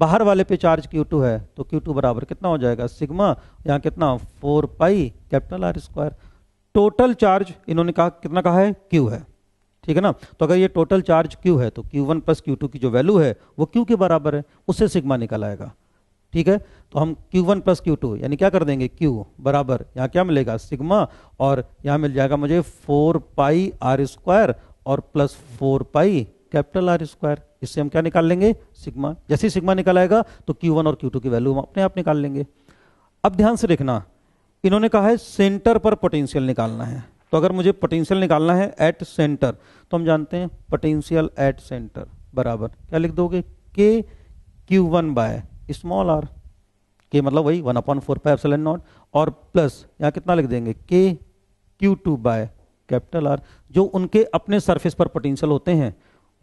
बाहर वाले पे चार्ज Q2 है तो Q2 बराबर कितना हो जाएगा सिग्मा यहाँ कितना four pi capital R square total charge इन्होंने कहा कितना कहा है क्यू है ठीक है ना तो अगर ये टोटल चार्ज क्यू है तो क्यू वन प्लस क्यू की जो वैल्यू है वो क्यू के बराबर है उससे सिग्मा निकल आएगा ठीक है तो हम Q1 वन प्लस क्यू यानी क्या कर देंगे Q बराबर यहाँ क्या मिलेगा सिग्मा और यहाँ मिल जाएगा मुझे फोर पाई आर स्क्वायर और plus four pi capital R square इससे हम क्या निकाल लेंगे सिग्मा जैसे ही सिग्मा आएगा तो Q1 और Q2 की वैल्यू हम अपने आप निकाल लेंगे अब ध्यान से देखना इन्होंने कहा है सेंटर पर पोटेंशियल निकालना है तो अगर मुझे पोटेंशियल निकालना है एट सेंटर तो हम जानते हैं पोटेंशियल एट सेंटर बराबर क्या लिख दोगे K Q one by small R K मतलब वही one upon four pi epsilon naught और प्लस यहाँ कितना लिख देंगे K Q two by capital R जो उनके अपने सरफेस पर पोटेंशियल होते हैं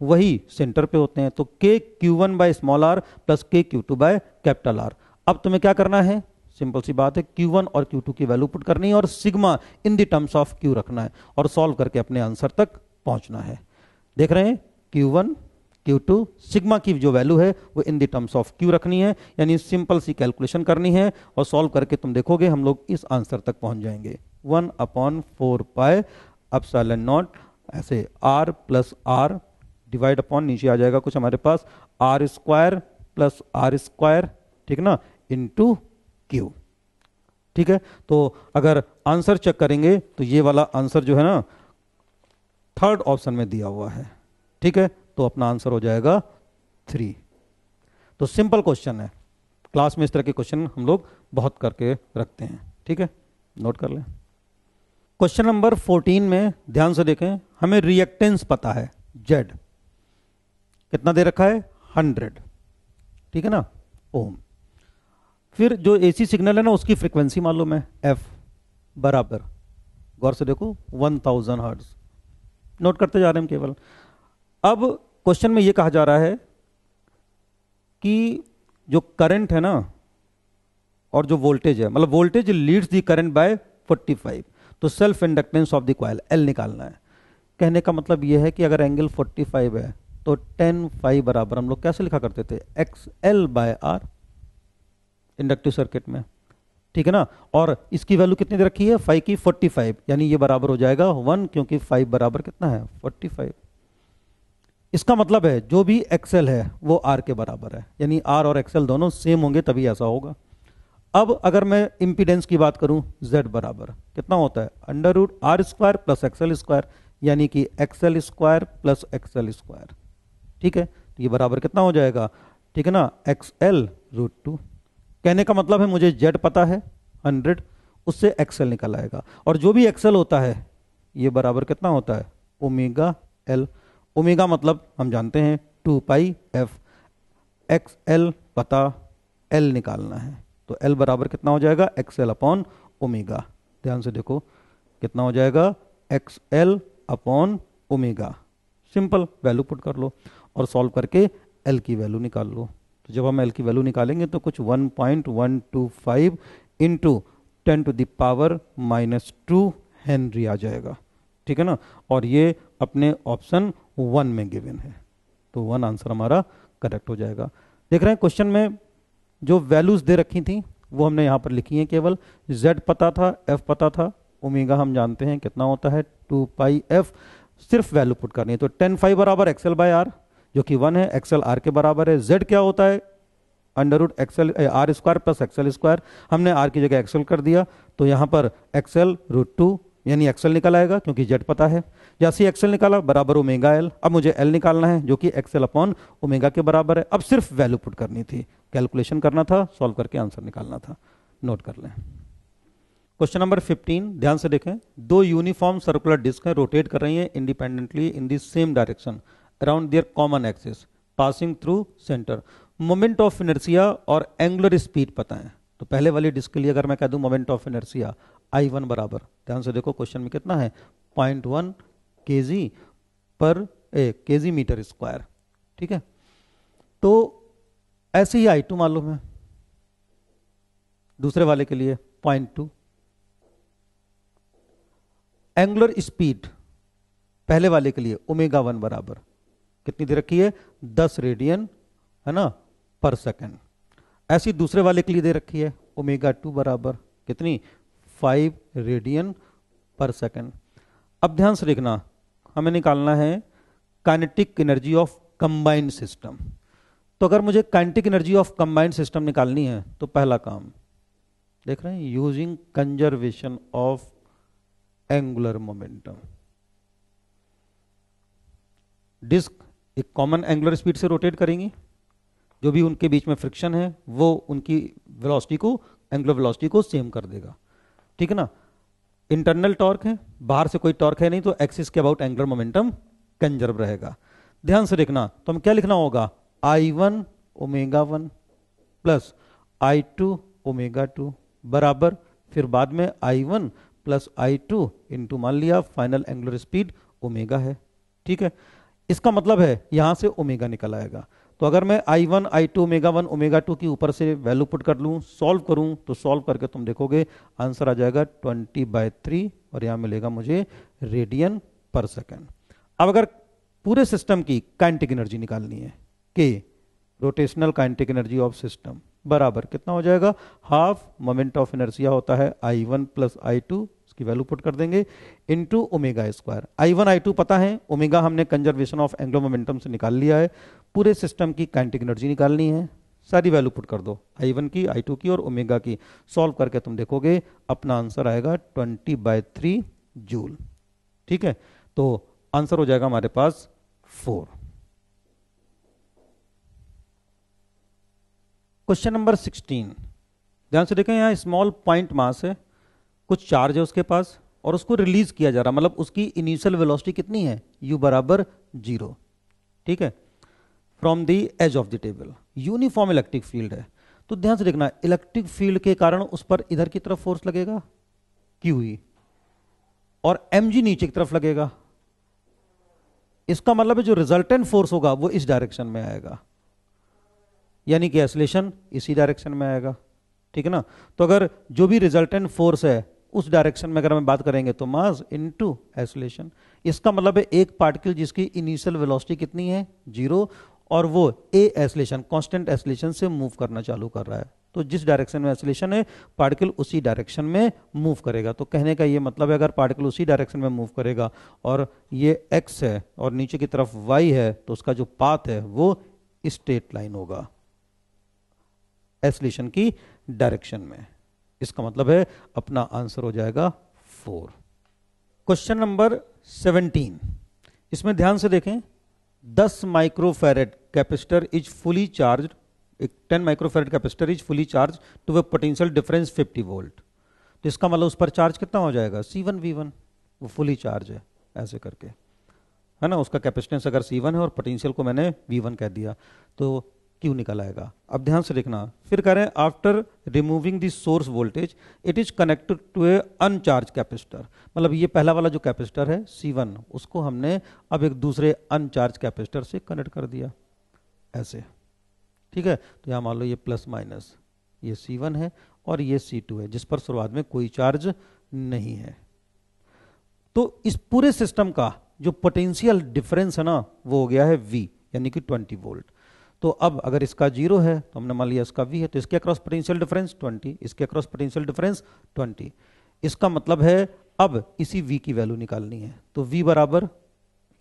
वही सेंटर पे होते हैं तो k Q one by small r plus k Q two by capital R अब तुम्हें क्या करना है सिंपल सी बात है क्यू वन और क्यू टू की वैल्यू पुट करनी है और sigma in the terms of q रखना है और सॉल्व करके अपने आंसर तक पहुंचना है देख रहे हैं Q one q two sigma की जो वैल्यू है वो in the terms of q रखनी है यानी सिंपल सी कैलकुलेशन करनी है और सॉल्व करके तुम देखोगे हम लोग इस आंसर तक पहुंच जाएंगे one upon four pi epsilon naught ऐसे R plus R divide upon नीचे आ जाएगा कुछ हमारे पास R square plus R square ठीक ना टू क्यू ठीक है तो अगर आंसर चेक करेंगे तो ये वाला आंसर जो है ना थर्ड ऑप्शन में दिया हुआ है ठीक है तो अपना आंसर हो जाएगा थ्री तो सिंपल क्वेश्चन है क्लास में इस तरह के क्वेश्चन हम लोग बहुत करके रखते हैं ठीक है नोट कर लें क्वेश्चन नंबर 14 में ध्यान से देखें हमें रिएक्टेंस पता है जेड कितना दे रखा है 100 ठीक है ना ओम फिर जो एसी सिग्नल है ना उसकी फ्रीक्वेंसी मालूम है एफ बराबर गौर से देखो 1000 हर्ट्ज नोट करते जा रहे हैं हम केवल अब क्वेश्चन में ये कहा जा रहा है कि जो करंट है ना और जो वोल्टेज है मतलब voltage leads the current by 45 तो self inductance of the coil L निकालना है कहने का मतलब यह है कि अगर एंगल 45 है तो टेन फाइव बराबर हम लोग कैसे लिखा करते थे X L by R inductive circuit में ठीक है ना और इसकी वैल्यू कितनी दे रखी है फाइव की फोर्टी फाइव यानी ये बराबर हो जाएगा वन क्योंकि फाइव बराबर कितना है फोर्टी फाइव इसका मतलब है जो भी एक्सेल है वो आर के बराबर है यानी आर और एक्सेल दोनों सेम होंगे तभी ऐसा होगा अब अगर मैं इम्पीडेंस की बात करूं जेड बराबर कितना होता है under root R square plus XL square यानी कि XL square plus XL square ठीक है तो ये बराबर कितना हो जाएगा ठीक है ना एक्स एल रूट टू कहने का मतलब है मुझे जेड पता है हंड्रेड उससे एक्सएल निकल आएगा और जो भी एक्सएल होता है ये बराबर कितना होता है ओमेगा एल ओमेगा मतलब हम जानते हैं two pi f X L पता एल निकालना है तो एल बराबर कितना हो जाएगा एक्स एल अपॉन ओमेगा ध्यान से देखो कितना हो जाएगा X L upon omega simple value put कर लो और सॉल्व करके एल की वैल्यू निकाल लो तो जब हम एल की वैल्यू निकालेंगे तो कुछ 1.125 point one two five into ten to the power minus two henry आ जाएगा ठीक है ना और ये अपने ऑप्शन वन में गिवन है तो वन आंसर हमारा करेक्ट हो जाएगा देख रहे हैं क्वेश्चन में जो वैल्यूज दे रखी थी वो हमने यहाँ पर लिखी है केवल z पता था f पता था ओमेगा हम जानते हैं कितना होता है टू पाई एफ सिर्फ वैल्यू पुट करनी है तो टेन फाइव बराबर एक्सएल बाय आर जो कि वन है एक्सएल आर के बराबर है जेड क्या होता है under root XL R square plus XL square हमने आर की जगह एक्सएल कर दिया तो यहाँ पर एक्सएल रूट टू यानी एक्सएल निकल आएगा क्योंकि जेड पता है जैसे ही एक्सल निकाला बराबर ओमेगा एल अब मुझे एल निकालना है जो कि एक्सएल अपॉन ओमेगा के बराबर है अब सिर्फ वैल्यू पुट करनी थी कैलकुलेशन करना था सॉल्व करके आंसर निकालना था नोट कर लें क्वेश्चन नंबर 15 ध्यान से देखें दो यूनिफॉर्म सर्कुलर डिस्क हैं रोटेट कर रही हैं independently in the same direction around their common axis passing through centre moment of inertia और एंगुलर स्पीड पता है तो पहले वाली डिस्क के लिए अगर मैं कह दूं moment of inertia I one बराबर ध्यान तो से देखो क्वेश्चन में कितना है पॉइंट वन के जी पर के जी मीटर स्क्वायर ठीक है तो ऐसे ही आई टू मालूम है दूसरे वाले के लिए पॉइंट टू एंगुलर स्पीड पहले वाले के लिए ओमेगा वन बराबर कितनी दे रखी है दस रेडियन है ना पर सेकेंड ऐसी दूसरे वाले के लिए दे रखी है ओमेगा टू बराबर कितनी फाइव रेडियन पर सेकेंड अब ध्यान से देखना हमें निकालना है kinetic energy of combined system तो अगर मुझे kinetic energy of combined system निकालनी है तो पहला काम देख रहे हैं using conservation of angular momentum disc एक कॉमन एंगुलर स्पीड से रोटेट करेंगी जो भी उनके बीच में फ्रिक्शन है वो उनकी वेलोसिटी को एंगुलर वेलोसिटी को सेम कर देगा ठीक है ना इंटरनल टॉर्क है बाहर से कोई टॉर्क है नहीं तो एक्सिस के अबाउट एंगुलर मोमेंटम कंजर्व रहेगा ध्यान से देखना तो हम क्या लिखना होगा I one omega one plus I two omega two बराबर फिर बाद में I one plus I two into मान लिया फाइनल एंगुलर स्पीड ओमेगा है ठीक है इसका मतलब है यहां से ओमेगा निकल आएगा तो अगर मैं I one I two omega one omega two के ऊपर से वैल्यू पुट कर लूँ सॉल्व करूँ तो सॉल्व करके तुम देखोगे आंसर आ जाएगा ट्वेंटी बाय थ्री और यहाँ मिलेगा मुझे रेडियन पर सेकेंड अब अगर पूरे सिस्टम की काइंटिक एनर्जी निकालनी है के rotational kinetic energy of system बराबर कितना हो जाएगा हाफ मोमेंट ऑफ एनर्जिया होता है I one plus I two इसकी वैल्यू पुट कर देंगे into omega square I one I two पता है ओमेगा हमने कंजर्वेशन ऑफ एंग्लो मोमेंटम से निकाल लिया है पूरे सिस्टम की काइनेटिक एनर्जी निकालनी है सारी वैल्यू पुट कर दो आई वन की आई टू की और ओमेगा की सॉल्व करके तुम देखोगे अपना आंसर आएगा ट्वेंटी बाय थ्री जूल ठीक है तो आंसर हो जाएगा हमारे पास फोर क्वेश्चन नंबर सिक्सटीन ध्यान से देखें यहाँ स्मॉल पॉइंट मास है कुछ चार्ज है उसके पास और उसको रिलीज किया जा रहा मतलब उसकी इनिशियल वेलोसिटी कितनी है यू बराबर जीरो ठीक है from the edge of the table uniform electric field है तो ध्यान से देखना इलेक्ट्रिक फील्ड के कारण उस पर इधर की तरफ फोर्स लगेगा क्यू ई e। और एम जी नीचे की तरफ लगेगा इसका मतलब है जो रिजल्टेंट फोर्स होगा वो इस डायरेक्शन में आएगा यानी कि एसलेशन इसी डायरेक्शन में आएगा ठीक है ना तो अगर जो भी रिजल्टेंट फोर्स है उस डायरेक्शन में अगर हम बात करेंगे तो मास इनटू एसोलेशन इसका मतलब है एक पार्टिकल जिसकी इनिशियल वेलोसिटी कितनी है जीरो और वो ए एसलेशन कॉन्स्टेंट एसलेशन से मूव करना चालू कर रहा है तो जिस डायरेक्शन में एसलेशन है पार्टिकल उसी डायरेक्शन में मूव करेगा तो कहने का ये मतलब है अगर पार्टिकल उसी डायरेक्शन में मूव करेगा और ये एक्स है और नीचे की तरफ वाई है तो उसका जो पाथ है वो स्ट्रेट लाइन होगा एसलेशन की डायरेक्शन में इसका मतलब है अपना आंसर हो जाएगा फोर क्वेश्चन नंबर सेवनटीन इसमें ध्यान से देखें दस microfarad capacitor is fully charge एक ten microfarad capacitor is fully charge to a potential difference fifty volt तो इसका मतलब उस पर चार्ज कितना हो जाएगा सी वन वी वन वो फुली चार्ज है ऐसे करके है ना उसका कैपेसिटेंस अगर सी वन है और पोटेंशियल को मैंने वी वन कह दिया तो क्यू निकल आएगा अब ध्यान से देखना फिर कह रहे हैं after removing the source voltage it is connected to a uncharge capacitor मतलब ये पहला वाला जो कैपेसिटर है सी वन उसको हमने अब एक दूसरे अनचार्ज कैपेसिटर से कनेक्ट कर दिया ऐसे ठीक है तो यहाँ मान लो ये प्लस माइनस ये सी वन है और ये सी टू है जिस पर शुरुआत में कोई चार्ज नहीं है तो इस पूरे सिस्टम का जो पोटेंशियल डिफरेंस है ना वो हो गया है वी यानी कि ट्वेंटी वोल्ट तो अब अगर इसका जीरो है तो हमने मान लिया इसका वी है तो इसके अक्रॉस पोटेंशियल डिफरेंस 20 इसके अक्रॉस पोटेंशियल डिफरेंस 20 इसका मतलब है अब इसी वी की वैल्यू निकालनी है तो वी बराबर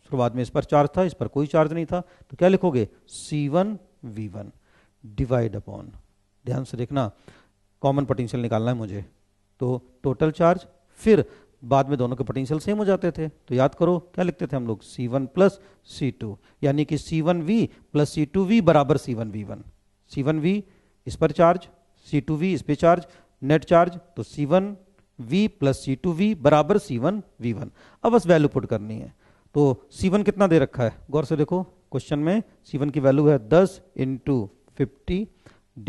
शुरुआत में इस पर चार्ज था इस पर कोई चार्ज नहीं था तो क्या लिखोगे C one V one divide upon ध्यान से देखना कॉमन पोटेंशियल निकालना है मुझे तो टोटल चार्ज फिर बाद में दोनों के पोटेंशियल सेम हो जाते थे तो याद करो क्या लिखते थे हम लोग C one plus C two यानी कि C one V plus C two V बराबर C one V one C one V इस पर चार्ज सी टू वी इस पर चार्ज नेट चार्ज तो C one V plus C two V बराबर C one V one अब बस value put करनी है तो सी वन कितना दे रखा है गौर से देखो क्वेश्चन में सी वन की वैल्यू है दस इंटू फिफ्टी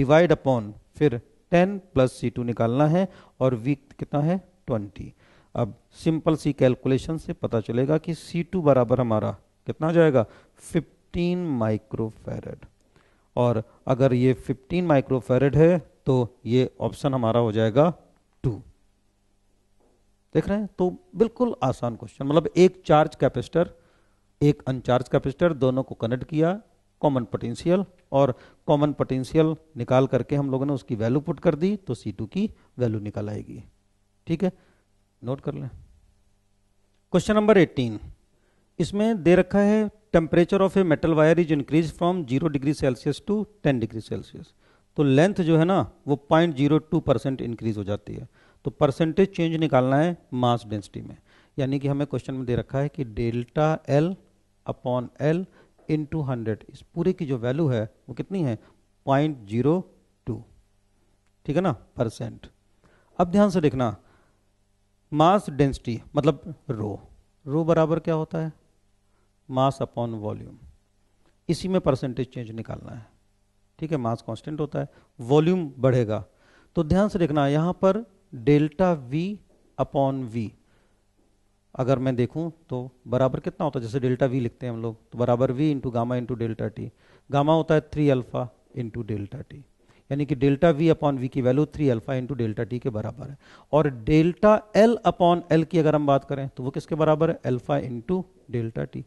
डिवाइड अपॉन फिर टेन प्लस सी टू निकालना है और वी कितना है ट्वेंटी अब सिंपल सी कैलकुलेशन से पता चलेगा कि सी टू बराबर हमारा कितना जाएगा 15 माइक्रोफेरेड और अगर ये 15 माइक्रोफेरेड है तो ये ऑप्शन हमारा हो जाएगा टू देख रहे हैं तो बिल्कुल आसान क्वेश्चन मतलब एक चार्ज कैपेसिटर एक अनचार्ज कैपेसिटर दोनों को कनेक्ट किया कॉमन पोटेंशियल और कॉमन पोटेंशियल निकाल करके हम लोगों ने उसकी वैल्यू पुट कर दी तो सी टू की वैल्यू निकल आएगी ठीक है नोट कर लें क्वेश्चन नंबर 18 इसमें दे रखा है temperature of a metal wire is increase from zero degree Celsius to ten degree Celsius तो लेंथ जो है ना वो point zero two percent increase हो जाती है तो परसेंटेज चेंज निकालना है मास डेंसिटी में यानी कि हमें क्वेश्चन में दे रखा है कि delta L upon L into hundred इस पूरे की जो वैल्यू है वो कितनी है पॉइंट जीरो टू ठीक है ना परसेंट अब ध्यान से देखना मास डेंसिटी मतलब रो रो बराबर क्या होता है मास अपॉन वॉल्यूम इसी में परसेंटेज चेंज निकालना है ठीक है मास कांस्टेंट होता है वॉल्यूम बढ़ेगा तो ध्यान से देखना यहाँ पर डेल्टा वी अपॉन वी अगर मैं देखूं तो बराबर कितना होता है जैसे डेल्टा वी लिखते हैं हम लोग तो बराबर V into gamma into delta T gamma होता है three alpha into delta T यानी कि डेल्टा वी अपॉन वी की value three alpha into delta T के बराबर है और डेल्टा एल अपॉन एल की अगर हम बात करें तो वो किसके बराबर है अल्फा इंटू डेल्टा टी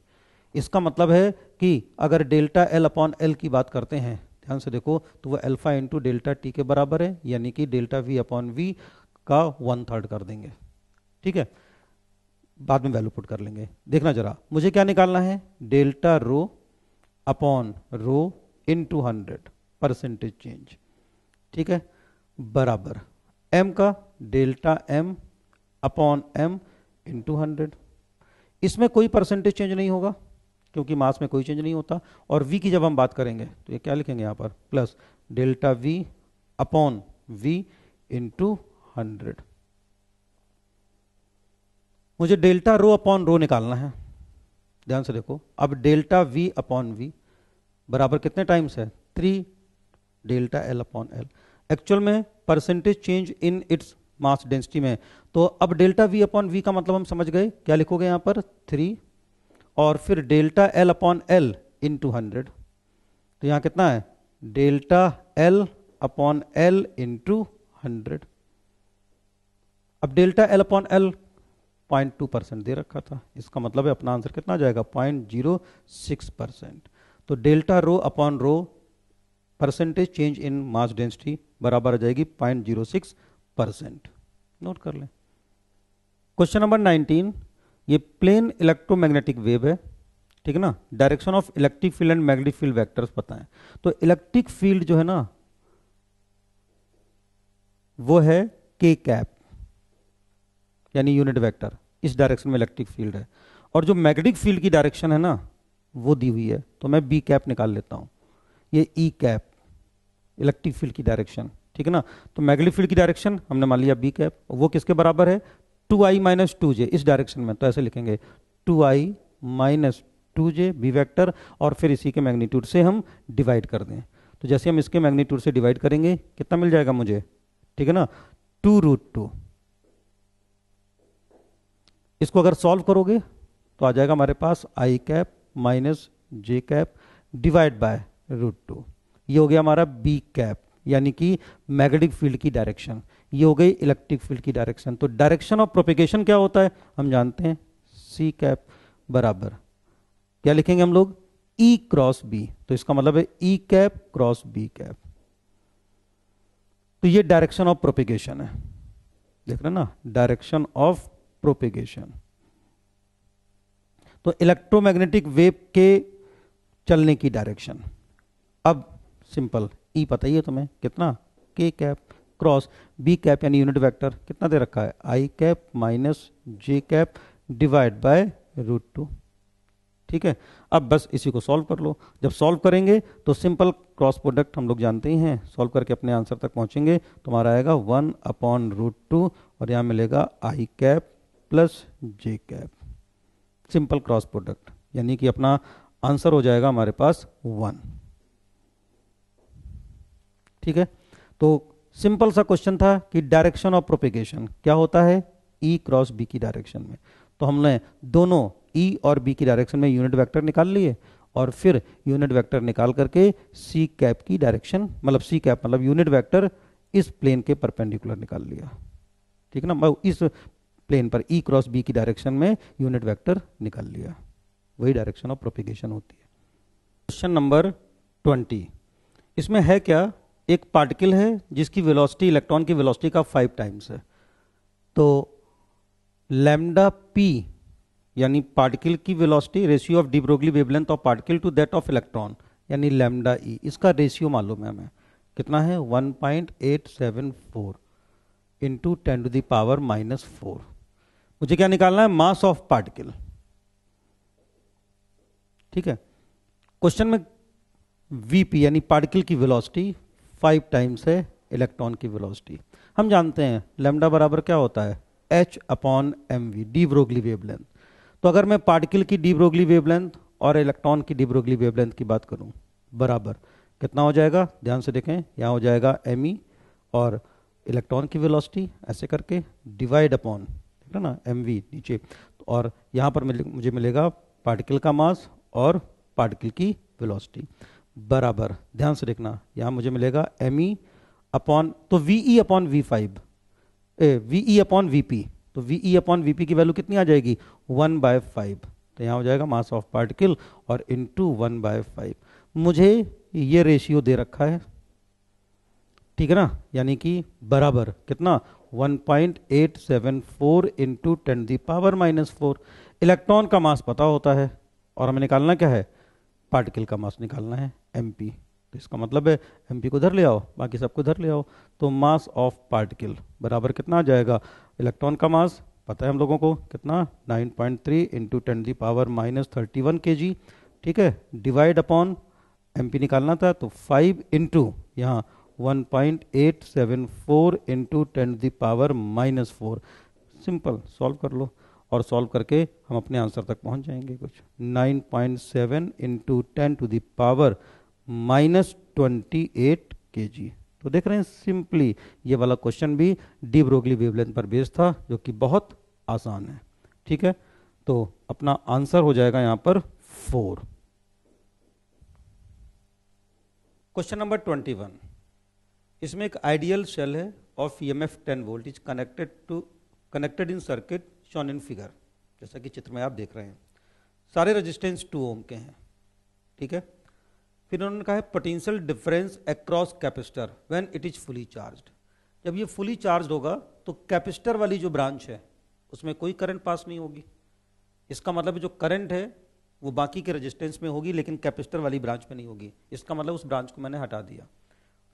इसका मतलब है कि अगर डेल्टा एल अपॉन एल की बात करते हैं ध्यान से देखो तो वह अल्फा इंटू डेल्टा टी के बराबर है यानी कि डेल्टा वी अपॉन वी का वन थर्ड कर देंगे ठीक है बाद में वैल्यू पुट कर लेंगे देखना जरा मुझे क्या निकालना है delta rho upon rho into hundred percentage change ठीक है बराबर m का delta m upon M into hundred इसमें कोई परसेंटेज चेंज नहीं होगा क्योंकि मास में कोई चेंज नहीं होता और v की जब हम बात करेंगे तो ये क्या लिखेंगे यहाँ पर plus delta v upon v into hundred मुझे डेल्टा रो अपॉन रो निकालना है ध्यान से देखो अब डेल्टा v अपॉन v बराबर कितने टाइम्स है three delta L upon L actual में percentage change in its mass density में तो अब डेल्टा वी अपॉन वी का मतलब हम समझ गए क्या लिखोगे यहां पर थ्री और फिर delta L upon L into hundred तो यहाँ कितना है delta L upon L into hundred अब delta L upon L point two percent दे रखा था इसका मतलब है अपना आंसर कितना जाएगा पॉइंट जीरो सिक्स परसेंट तो delta rho upon rho percentage change in mass density बराबर आ जाएगी point zero six percent note कर लें क्वेश्चन नंबर नाइनटीन ये प्लेन इलेक्ट्रोमैग्नेटिक वेव है ठीक है ना direction of electric field and magnetic field vectors पता है तो इलेक्ट्रिक फील्ड जो है ना वो है के कैप यानी यूनिट वेक्टर इस डायरेक्शन में इलेक्ट्रिक फील्ड है और जो मैग्नेटिक फील्ड की डायरेक्शन है ना वो दी हुई है तो मैं बी कैप निकाल लेता हूं ये ई कैप इलेक्ट्रिक फील्ड की डायरेक्शन ठीक है ना तो मैग्नेटिक फील्ड की डायरेक्शन हमने मान लिया बी कैप वो किसके बराबर है two I minus two J इस डायरेक्शन में तो ऐसे लिखेंगे two I minus two J B vector और फिर इसी के मैग्नीट्यूड से हम डिवाइड कर दें तो जैसे हम इसके मैग्नीट्यूड से डिवाइड करेंगे कितना मिल जाएगा मुझे ठीक है ना टू रूट टू इसको अगर सॉल्व करोगे तो आ जाएगा हमारे पास I cap minus J cap divide by root two ये हो गया हमारा बी कैप यानी कि मैग्नेटिक फील्ड की डायरेक्शन ये हो गई इलेक्ट्रिक फील्ड की डायरेक्शन तो डायरेक्शन ऑफ प्रोपिगेशन क्या होता है हम जानते हैं सी कैप बराबर क्या लिखेंगे हम लोग ई क्रॉस बी तो इसका मतलब है E cap cross B cap तो ये डायरेक्शन ऑफ प्रोपिगेशन है देख रहे ना डायरेक्शन ऑफ प्रोपिगेशन तो इलेक्ट्रोमैग्नेटिक वेव के चलने की डायरेक्शन अब सिंपल ई पता ही है तुम्हें कितना k cap cross B cap यानी यूनिट वेक्टर कितना दे रखा है I cap minus J cap divide by root two ठीक है अब बस इसी को सॉल्व कर लो जब सॉल्व करेंगे तो सिंपल क्रॉस प्रोडक्ट हम लोग जानते ही हैं सॉल्व करके अपने आंसर तक पहुंचेंगे तुम्हारा आएगा वन अपॉन रूट टू और यहाँ मिलेगा I cap plus J cap simple cross product यानी कि अपना आंसर हो जाएगा हमारे पास वन ठीक है तो सिंपल सा क्वेश्चन था कि डायरेक्शन ऑफ प्रोपेगेशन क्या होता है ई क्रॉस बी की डायरेक्शन में तो हमने दोनों ई e और बी की डायरेक्शन में यूनिट वैक्टर निकाल लिए और फिर यूनिट वैक्टर निकाल करके सी कैप की डायरेक्शन मतलब सी कैप मतलब यूनिट वैक्टर इस प्लेन के परपेंडिकुलर निकाल लिया ठीक है ना मतलब इस प्लेन पर ई क्रॉस बी की डायरेक्शन में यूनिट वेक्टर निकाल लिया वही डायरेक्शन ऑफ प्रोपिगेशन होती है क्वेश्चन नंबर ट्वेंटी इसमें है क्या एक पार्टिकल है जिसकी वेलोसिटी इलेक्ट्रॉन की वेलोसिटी का फाइव टाइम्स है तो लैम्डा पी यानी पार्टिकल की velocity ratio of de Broglie wavelength of particle to that of electron यानी लैम्डा ई e, इसका रेशियो मालूम है हमें कितना है 1.874 point eight seven four into ten to the power minus four मुझे क्या निकालना है मास ऑफ पार्टिकल ठीक है क्वेश्चन में वीपी यानी पार्टिकल की वेलोसिटी फाइव टाइम्स है इलेक्ट्रॉन की वेलोसिटी हम जानते हैं लेमडा बराबर क्या होता है H upon M V de Broglie wavelength तो अगर मैं पार्टिकल की डी ब्रोगली वेवलेंथ और इलेक्ट्रॉन की डी ब्रोगली वेवलेंथ की बात करूं बराबर कितना हो जाएगा ध्यान से देखें यहाँ हो जाएगा एम ई और इलेक्ट्रॉन की वेलोसिटी ऐसे करके डिवाइड अपॉन ठीक है ना एम वी नीचे और यहाँ पर मिले, मुझे मिलेगा पार्टिकल का मास और पार्टिकल की वेलोसिटी बराबर ध्यान से देखना यहां मुझे मिलेगा एम ई अपॉन तो V E upon V five A V E upon V P तो V E upon V P की वैल्यू कितनी आ जाएगी वन बाय फाइव तो यहां हो जाएगा मास ऑफ पार्टिकल और into one by five मुझे ये रेशियो दे रखा है ठीक है ना यानी कि बराबर कितना 1.874 into ten the power minus four electron का मास पता होता है और हमें निकालना क्या है पार्टिकल का मास निकालना है एम पी तो इसका मतलब है एम पी को उधर ले आओ बाकी सबको उधर ले आओ तो मास ऑफ पार्टिकल बराबर कितना आ जाएगा इलेक्ट्रॉन का मास पता है हम लोगों को कितना 9.3 point three into ten the power minus thirty one K G ठीक है डिवाइड अपॉन एम पी निकालना था तो 5 इंटू यहाँ one point eight seven four into ten the power minus four simple solve कर लो और सॉल्व करके हम अपने आंसर तक पहुंच जाएंगे कुछ 9.7 point seven into ten to the power minus twenty eight K G तो देख रहे हैं सिंपली ये वाला क्वेश्चन भी डी ब्रोगली वेवलेंथ पर बेस्ड था जो कि बहुत आसान है ठीक है तो अपना आंसर हो जाएगा यहां पर four question number twenty one इसमें एक आइडियल सेल है of E M F ten volt is connected to connected in circuit shown in figure जैसा कि चित्र में आप देख रहे हैं सारे रेजिस्टेंस टू ओम के हैं ठीक है फिर उन्होंने कहा है potential difference across capacitor when it is fully charged जब ये फुली चार्ज होगा तो कैपेसिटर वाली जो ब्रांच है उसमें कोई करंट पास नहीं होगी इसका मतलब जो करंट है वो बाकी के रेजिस्टेंस में होगी लेकिन कैपेसिटर वाली ब्रांच में नहीं होगी इसका मतलब उस ब्रांच को मैंने हटा दिया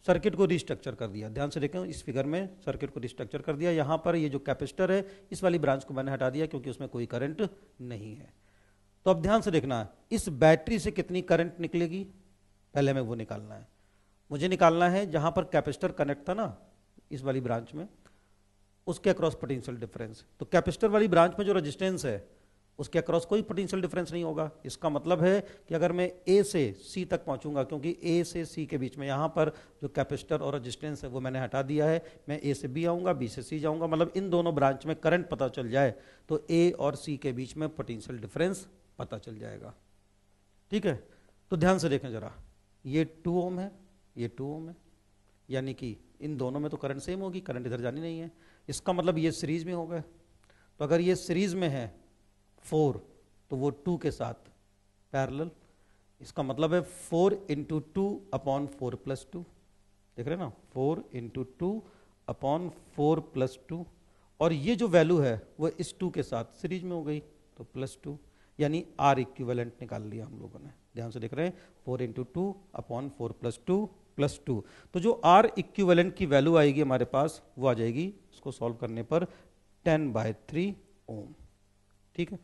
सर्किट को रिस्ट्रक्चर कर दिया ध्यान से देखें इस फिगर में सर्किट को रिस्ट्रक्चर कर दिया यहाँ पर ये जो कैपेसिटर है इस वाली ब्रांच को मैंने हटा दिया क्योंकि उसमें कोई करंट नहीं है तो अब ध्यान से देखना इस बैटरी से कितनी करंट निकलेगी पहले हमें वो निकालना है मुझे निकालना है जहाँ पर कैपेसिटर कनेक्ट था ना इस वाली ब्रांच में उसके अक्रॉस पोटेंशियल डिफरेंस तो कैपेसिटर वाली ब्रांच में जो रजिस्टेंस है उसके अक्रॉस कोई पोटेंशियल डिफरेंस नहीं होगा इसका मतलब है कि अगर मैं ए से सी तक पहुंचूंगा क्योंकि ए से सी के बीच में यहाँ पर जो कैपेसिटर और रजिस्टेंस है वो मैंने हटा दिया है मैं ए से बी आऊँगा बी से सी जाऊँगा मतलब इन दोनों ब्रांच में करंट पता चल जाए तो ए और सी के बीच में पोटेंशियल डिफरेंस पता चल जाएगा ठीक है तो ध्यान से देखें जरा ये टू ओम है ये टू ओम है यानी कि इन दोनों में तो करंट सेम होगी करंट इधर जानी नहीं है इसका मतलब ये सीरीज में हो गए तो अगर ये सीरीज में है फोर तो वो टू के साथ पैरल इसका मतलब है four into two upon four plus two देख रहे ना four into two upon four plus two और ये जो वैल्यू है वो इस टू के साथ सीरीज में हो गई तो प्लस टू यानी आर इक्विवेलेंट निकाल लिया हम लोगों ने ध्यान से देख रहे हैं four into two upon four plus two plus two तो जो आर इक्विवेलेंट की वैल्यू आएगी हमारे पास वो आ जाएगी उसको सॉल्व करने पर टेन बाय थ्री ओम ठीक है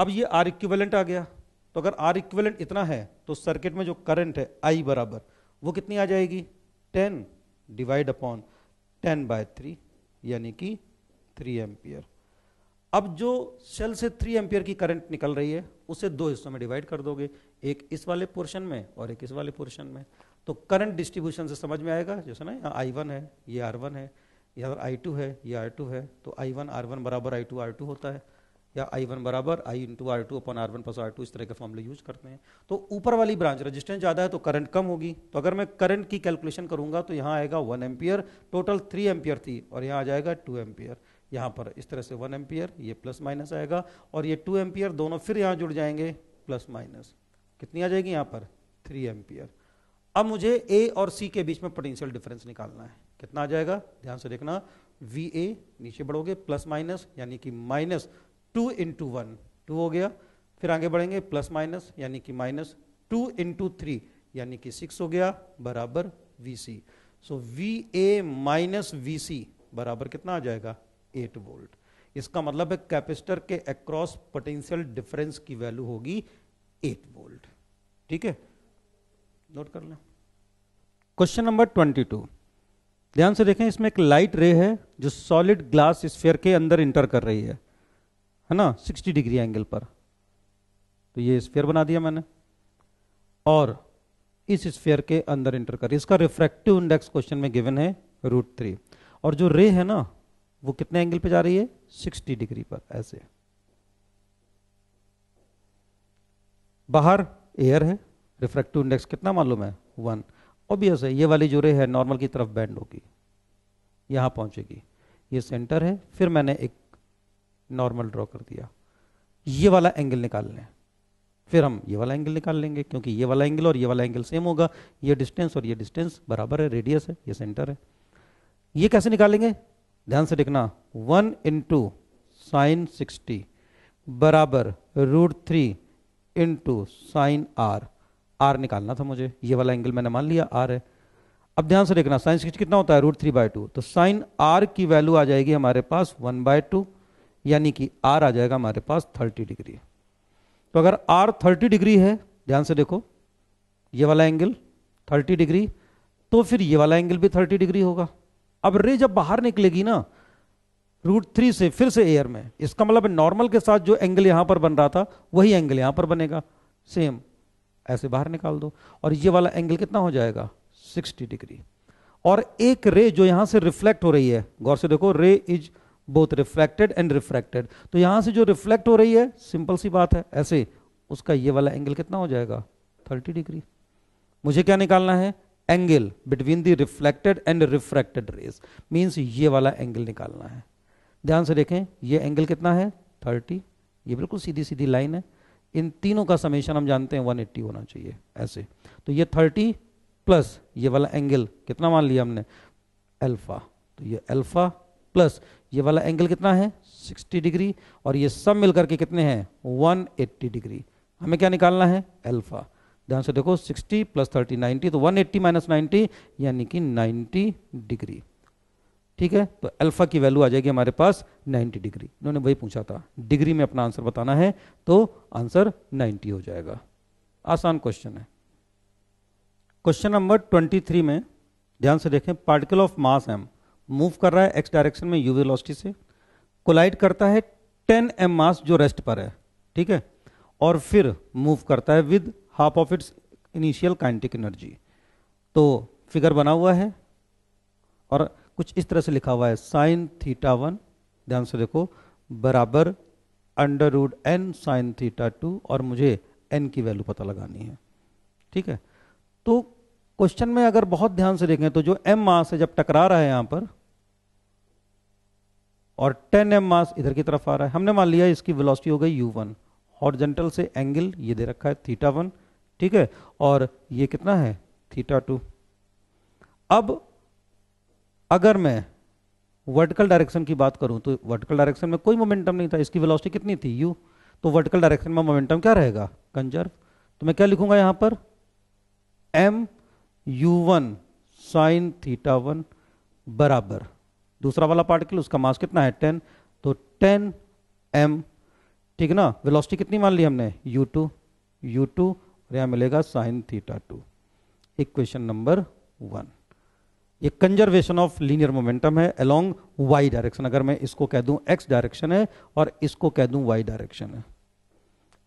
अब ये आर इक्विवेलेंट आ गया तो अगर आर इक्विवेलेंट इतना है तो सर्किट में जो करंट है आई बराबर वो कितनी आ जाएगी ten divide upon ten by three यानी कि थ्री एम्पियर अब जो सेल से थ्री एम्पियर की करंट निकल रही है उसे दो हिस्सों में डिवाइड कर दोगे एक इस वाले पोर्शन में और एक इस वाले पोर्शन में तो करंट डिस्ट्रीब्यूशन से समझ में आएगा जैसे ना यहाँ आई वन है ये आर वन है या आई टू है ये आर टू है तो आई वन आर वन बराबर आई टू आर टू होता है या आई वन बराबर I into R two upon R one plus R two इस तरह के फॉर्मले यूज करते हैं तो ऊपर वाली ब्रांच रजिस्टेंस ज़्यादा है तो करंट कम होगी तो अगर मैं करंट की कैलकुलेशन करूंगा तो यहाँ आएगा one ampere total three ampere थी और यहाँ आ जाएगा टू एम्पियर यहाँ पर इस तरह से वन एम्पियर ये प्लस माइनस आएगा और ये टू एम्पियर दोनों फिर यहाँ जुड़ जाएंगे प्लस माइनस कितनी आ जाएगी यहाँ पर थ्री एम्पियर अब मुझे ए और सी के बीच में पोटेंशियल डिफरेंस निकालना है कितना आ जाएगा ध्यान से देखना वी ए नीचे बढ़ोगे प्लस माइनस यानी कि minus two into one two हो गया फिर आगे बढ़ेंगे प्लस माइनस यानी कि माइनस टू इंटू थ्री यानी कि सिक्स हो गया बराबर V C so V A minus V C बराबर कितना आ जाएगा एट वोल्ट इसका मतलब है कैपेसिटर के अक्रॉस पोटेंशियल डिफरेंस की वैल्यू होगी एट वोल्ट ठीक है नोट कर लें क्वेश्चन नंबर ट्वेंटी टू ध्यान से देखें इसमें एक लाइट रे है जो सॉलिड ग्लास स्फेयर के अंदर इंटर कर रही है है ना 60 डिग्री एंगल पर तो ये स्फेयर बना दिया मैंने और इस स्फेयर के अंदर इंटर कर इसका रिफ्रैक्टिव इंडेक्स क्वेश्चन में गिवन है रूट थ्री और जो रे है ना वो कितने एंगल पे जा रही है 60 डिग्री पर ऐसे बाहर एयर है रिफ्रेक्टिव इंडेक्स कितना मालूम है वन ऑब्वियस है ये वाली जो रे है नॉर्मल की तरफ बैंड होगी यहां पहुंचेगी ये सेंटर है फिर मैंने एक नॉर्मल ड्रॉ कर दिया ये वाला एंगल निकाल लें फिर हम ये वाला एंगल निकाल लेंगे क्योंकि ये वाला एंगल और ये वाला एंगल सेम होगा ये डिस्टेंस और ये डिस्टेंस बराबर है रेडियस है ये सेंटर है ये कैसे निकालेंगे ध्यान से लिखना वन इंटू साइन सिक्सटी बराबर root three into sine R R निकालना था मुझे ये वाला एंगल मैंने मान लिया आर है अब ध्यान से देखना साइन सिक्सटी कितना होता है रूट थ्री बाय टू तो साइन आर की वैल्यू आ जाएगी हमारे पास वन बाय टू यानी कि आर आ जाएगा हमारे पास थर्टी डिग्री तो अगर आर थर्टी डिग्री है ध्यान से देखो ये वाला एंगल थर्टी डिग्री तो फिर ये वाला एंगल भी थर्टी डिग्री होगा अब रे जब बाहर निकलेगी ना रूट थ्री से फिर से एयर में इसका मतलब नॉर्मल के साथ जो एंगल यहां पर बन रहा था वही एंगल यहां पर बनेगा सेम ऐसे बाहर निकाल दो और ये वाला एंगल कितना हो जाएगा 60 डिग्री और एक रे जो यहां से रिफ्लेक्ट हो रही है गौर से देखो ray is both reflected and refracted तो यहां से जो रिफ्लेक्ट हो रही है सिंपल सी बात है ऐसे उसका ये वाला एंगल कितना हो जाएगा 30 डिग्री मुझे क्या निकालना है angle between the reflected and refracted rays means ये वाला एंगल निकालना है ध्यान से देखें ये एंगल कितना है थर्टी ये बिल्कुल सीधी सीधी लाइन है इन तीनों का समेशन हम जानते हैं 180 होना चाहिए ऐसे तो ये 30 प्लस ये वाला एंगल कितना मान लिया हमने अल्फा तो ये अल्फा प्लस ये वाला एंगल कितना है 60 डिग्री और ये सब मिलकर के कितने हैं 180 डिग्री हमें क्या निकालना है अल्फा ध्यान से देखो 60 प्लस 30 90 तो 180 एट्टी माइनस नाइन्टी यानी कि 90 डिग्री ठीक है तो अल्फा की वैल्यू आ जाएगी हमारे पास 90 डिग्री इन्होंने वही पूछा था डिग्री में अपना आंसर बताना है तो आंसर 90 हो जाएगा आसान क्वेश्चन है क्वेश्चन नंबर 23 में ध्यान से देखें particle of mass M move कर रहा है एक्स डायरेक्शन में यू वेलोसिटी से कोलाइड करता है टेन एम मास जो रेस्ट पर है ठीक है और फिर मूव करता है with half of its initial kinetic energy तो फिगर बना हुआ है और कुछ इस तरह से लिखा हुआ है साइन थीटा वन ध्यान से देखो बराबर under root N sine theta two और मुझे एन की वैल्यू पता लगानी है ठीक है तो क्वेश्चन में अगर बहुत ध्यान से देखें तो जो एम मास है जब टकरा रहा है यहां पर और टेन एम मास इधर की तरफ आ रहा है हमने मान लिया इसकी वेलोसिटी हो गई यू वन हॉर्जेंटल से एंगल ये दे रखा है थीटा वन ठीक है और ये कितना है थीटा टू अब अगर मैं वर्टिकल डायरेक्शन की बात करूं तो वर्टिकल डायरेक्शन में कोई मोमेंटम नहीं था इसकी वेलोसिटी कितनी थी यू तो वर्टिकल डायरेक्शन में मोमेंटम क्या रहेगा कंजर्व तो मैं क्या लिखूंगा यहां पर M U one sine theta one बराबर दूसरा वाला पार्टिकल उसका मास कितना है टेन तो टेन एम ठीक है ना वेलोसिटी कितनी मान ली हमने यू टू यू टू और यहाँ मिलेगा sine theta two equation number one ये कंजर्वेशन ऑफ लीनियर मोमेंटम है अलोंग वाई डायरेक्शन अगर मैं इसको कह दूं एक्स डायरेक्शन है और इसको कह दूं वाई डायरेक्शन है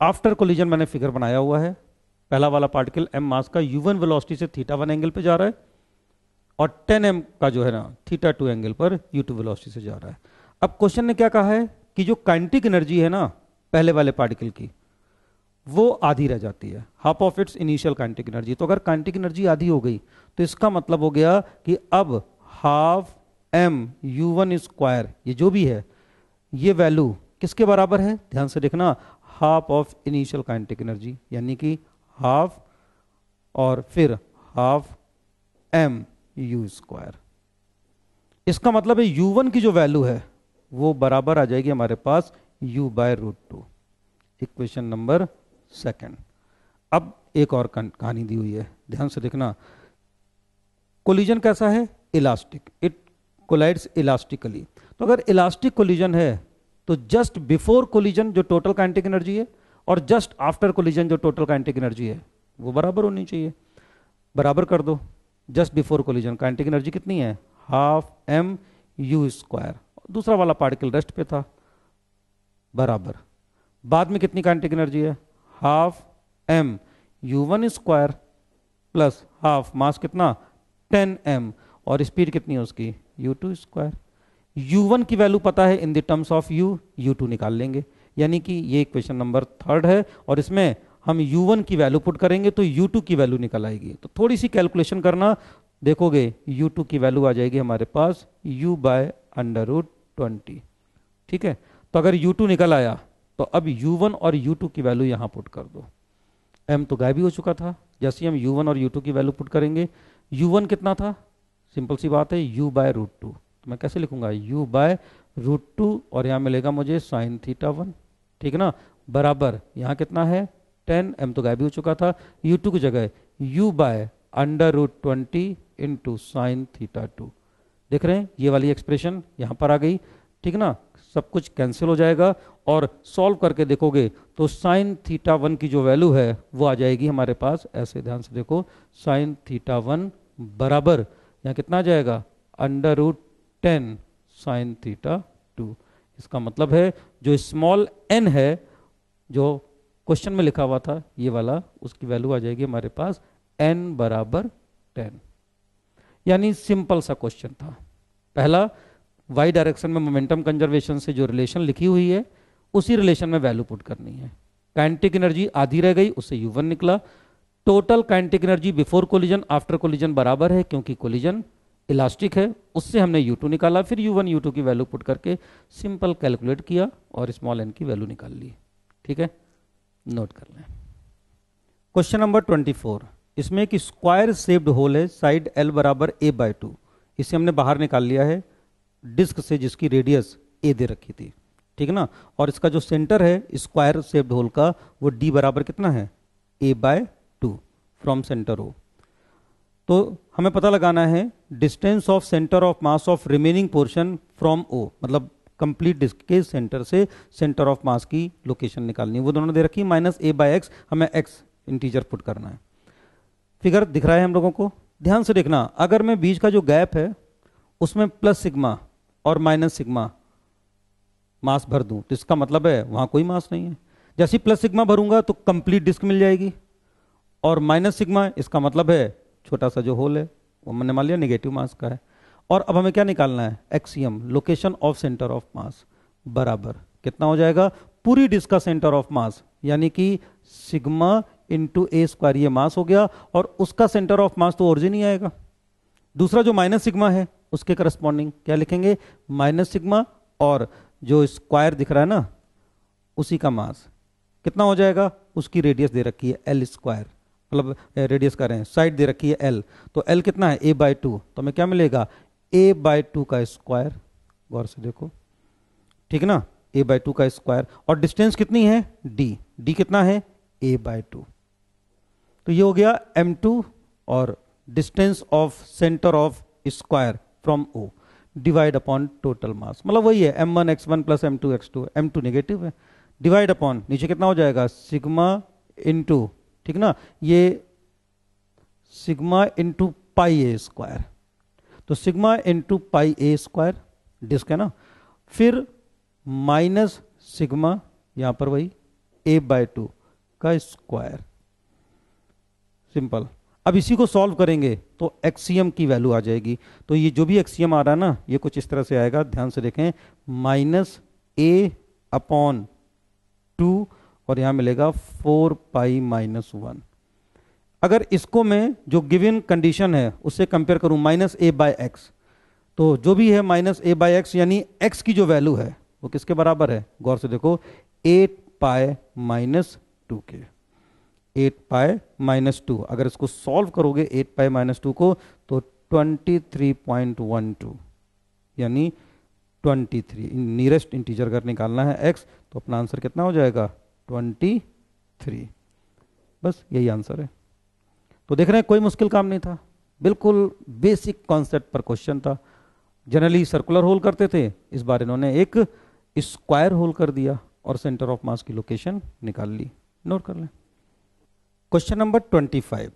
आफ्टर कोलिजन मैंने फिगर बनाया हुआ है पहला वाला पार्टिकल एम मास का यू वन वेलोसिटी से थीटा वन एंगल पे जा रहा है और टेन एम का जो है ना थीटा टू एंगल पर यू टू वेलोसिटी से जा रहा है अब क्वेश्चन ने क्या कहा है कि जो काइंटिक एनर्जी है ना पहले वाले पार्टिकल की वो आधी रह जाती है half of its initial kinetic energy तो अगर कांटिक एनर्जी आधी हो गई तो इसका मतलब हो गया कि अब half M U one square ये जो भी है ये वैल्यू किसके बराबर है ध्यान से देखना half of initial kinetic energy यानी कि हाफ और फिर हाफ एम यू स्क्वायर इसका मतलब है यू वन की जो वैल्यू है वो बराबर आ जाएगी हमारे पास u by root two equation number second अब एक और कहानी दी हुई है ध्यान से देखना कोलिजन कैसा है इलास्टिक इट कोलाइड्स इलास्टिकली तो अगर इलास्टिक कोलिजन है तो जस्ट बिफोर कोलिजन जो टोटल काइंटिक एनर्जी है और जस्ट आफ्टर कोलिजन जो टोटल काइंटिक एनर्जी है वो बराबर होनी चाहिए बराबर कर दो just before collision kinetic energy कितनी है हाफ एम यू स्क्वायर दूसरा वाला पार्टिकल रेस्ट पे था बराबर बाद में कितनी काइनेटिक एनर्जी है half M U one square plus half mass कितना टेन एम और स्पीड कितनी है उसकी U two square U one की वैल्यू पता है in the terms of U U two निकाल लेंगे यानी कि ये क्वेश्चन नंबर थर्ड है और इसमें हम यू वन की वैल्यू पुट करेंगे तो यू टू की वैल्यू निकल आएगी तो थोड़ी सी कैलकुलेशन करना देखोगे यू टू की वैल्यू आ जाएगी हमारे पास U by under root twenty ठीक है तो अगर U2 निकल आया तो अब U1 और U2 की वैल्यू यहां पुट कर दो M तो गायब ही हो चुका था जैसे हम U1 और U2 की वैल्यू पुट करेंगे U1 कितना था सिंपल सी बात है U बाय रूट टू तो मैं कैसे लिखूंगा U बाय रूट टू और यहां मिलेगा मुझे साइन थीटा वन ठीक है ना बराबर यहां कितना है टेन एम तो गायब हो चुका था यू टू की जगह U by under root twenty into sine theta two देख रहे हैं ये वाली एक्सप्रेशन यहां पर आ गई ठीक ना सब कुछ कैंसिल हो जाएगा और सॉल्व करके देखोगे तो साइन थीटा वन की जो वैल्यू है वो आ जाएगी हमारे पास ऐसे ध्यान से देखो साइन थीटा वन बराबर यहाँ कितना जाएगा under root ten sine theta two इसका मतलब है जो स्मॉल एन है जो क्वेश्चन में लिखा हुआ था ये वाला उसकी वैल्यू आ जाएगी हमारे पास एन बराबर टेन यानी सिंपल सा क्वेश्चन था पहला वाई डायरेक्शन में मोमेंटम कंजर्वेशन से जो रिलेशन लिखी हुई है उसी रिलेशन में वैल्यू पुट करनी है काइंटिक एनर्जी आधी रह गई उससे यू वन निकला total kinetic energy before collision after collision बराबर है क्योंकि कोलिजन इलास्टिक है उससे हमने यू टू निकाला फिर यू वन यू टू की वैल्यू पुट करके सिंपल कैलकुलेट किया और स्मॉल एन की वैल्यू निकाल ली ठीक है नोट कर लें क्वेश्चन नंबर ट्वेंटी फोर इसमें एक स्क्वायर सेप्ड होल है साइड एल बराबर ए बाई टू इसे हमने बाहर निकाल लिया है डिस्क से जिसकी रेडियस ए दे रखी थी ठीक है ना और इसका जो सेंटर है स्क्वायर सेप्ड होल का वो डी बराबर कितना है A by two from centre O तो हमें पता लगाना है distance of centre of mass of remaining portion from O मतलब कंप्लीट डिस्क के सेंटर से सेंटर ऑफ मास की लोकेशन निकालनी है वो दोनों दे रखी है माइनस ए बाय एक्स हमें एक्स इंटीजर पुट करना है फिगर दिख रहा है हम लोगों को ध्यान से देखना अगर मैं बीच का जो गैप है उसमें प्लस सिग्मा और माइनस सिग्मा मास भर दूं तो इसका मतलब है वहां कोई मास नहीं है जैसे प्लस सिग्मा भरूंगा तो कंप्लीट डिस्क मिल जाएगी और माइनस सिग्मा इसका मतलब है छोटा सा जो होल है वो मैंने मान लिया निगेटिव मास का है और अब हमें क्या निकालना है X CM location of centre of mass बराबर कितना हो जाएगा पूरी डिस्क का सेंटर ऑफ मास यानी कि सिग्मा इंटू ए स्क्वायर ये मास हो गया और उसका सेंटर ऑफ मास तो ओरिजिन ही आएगा दूसरा जो माइनस सिग्मा है उसके करस्पॉन्डिंग क्या लिखेंगे माइनस सिग्मा और जो स्क्वायर दिख रहा है ना उसी का मास कितना हो जाएगा उसकी रेडियस दे रखी है एल स्क्वायर मतलब रेडियस कर रहे हैं साइड दे रखी है एल तो एल कितना है ए बाई टू तो हमें क्या मिलेगा ए बाय टू का स्क्वायर गौर से देखो ठीक है ना ए बाय टू का स्क्वायर और डिस्टेंस कितनी है डी डी कितना है ए बाय टू तो ये हो गया एम टू और distance of centre of square from O divide upon total mass मतलब वही है M one X one plus M two X two M two negative है डिवाइड अपॉन नीचे कितना हो जाएगा सिग्मा इंटू ठीक ना ये sigma into pi A square तो sigma into pi A square disc है ना फिर माइनस सिग्मा यहाँ पर वही ए बाय टू का स्क्वायर सिंपल अब इसी को सॉल्व करेंगे तो एक्सीएम की वैल्यू आ जाएगी तो ये जो भी एक्सीएम आ रहा है ना ये कुछ इस तरह से आएगा ध्यान से देखें माइनस ए अपॉन टू और यहां मिलेगा फोर पाई माइनस वन अगर इसको मैं जो गिवन कंडीशन है उससे कंपेयर करूं माइनस ए बाय एक्स तो जो भी है माइनस ए बाय एक्स यानी एक्स की जो वैल्यू है वो किसके बराबर है गौर से देखो एट पाए माइनस टू के एट पाए माइनस टू अगर इसको सॉल्व करोगे एट पाए माइनस टू को तो twenty three point one two यानी ट्वेंटी थ्री नियरेस्ट इंटीजर अगर निकालना है एक्स तो अपना आंसर कितना हो जाएगा ट्वेंटी थ्री बस यही आंसर है तो देख रहे हैं कोई मुश्किल काम नहीं था बिल्कुल बेसिक कॉन्सेप्ट पर क्वेश्चन था जनरली सर्कुलर होल करते थे इस बार इन्होंने एक स्क्वायर होल कर दिया और सेंटर ऑफ मास की लोकेशन निकाल ली नोट कर लें क्वेश्चन नंबर ट्वेंटी फाइव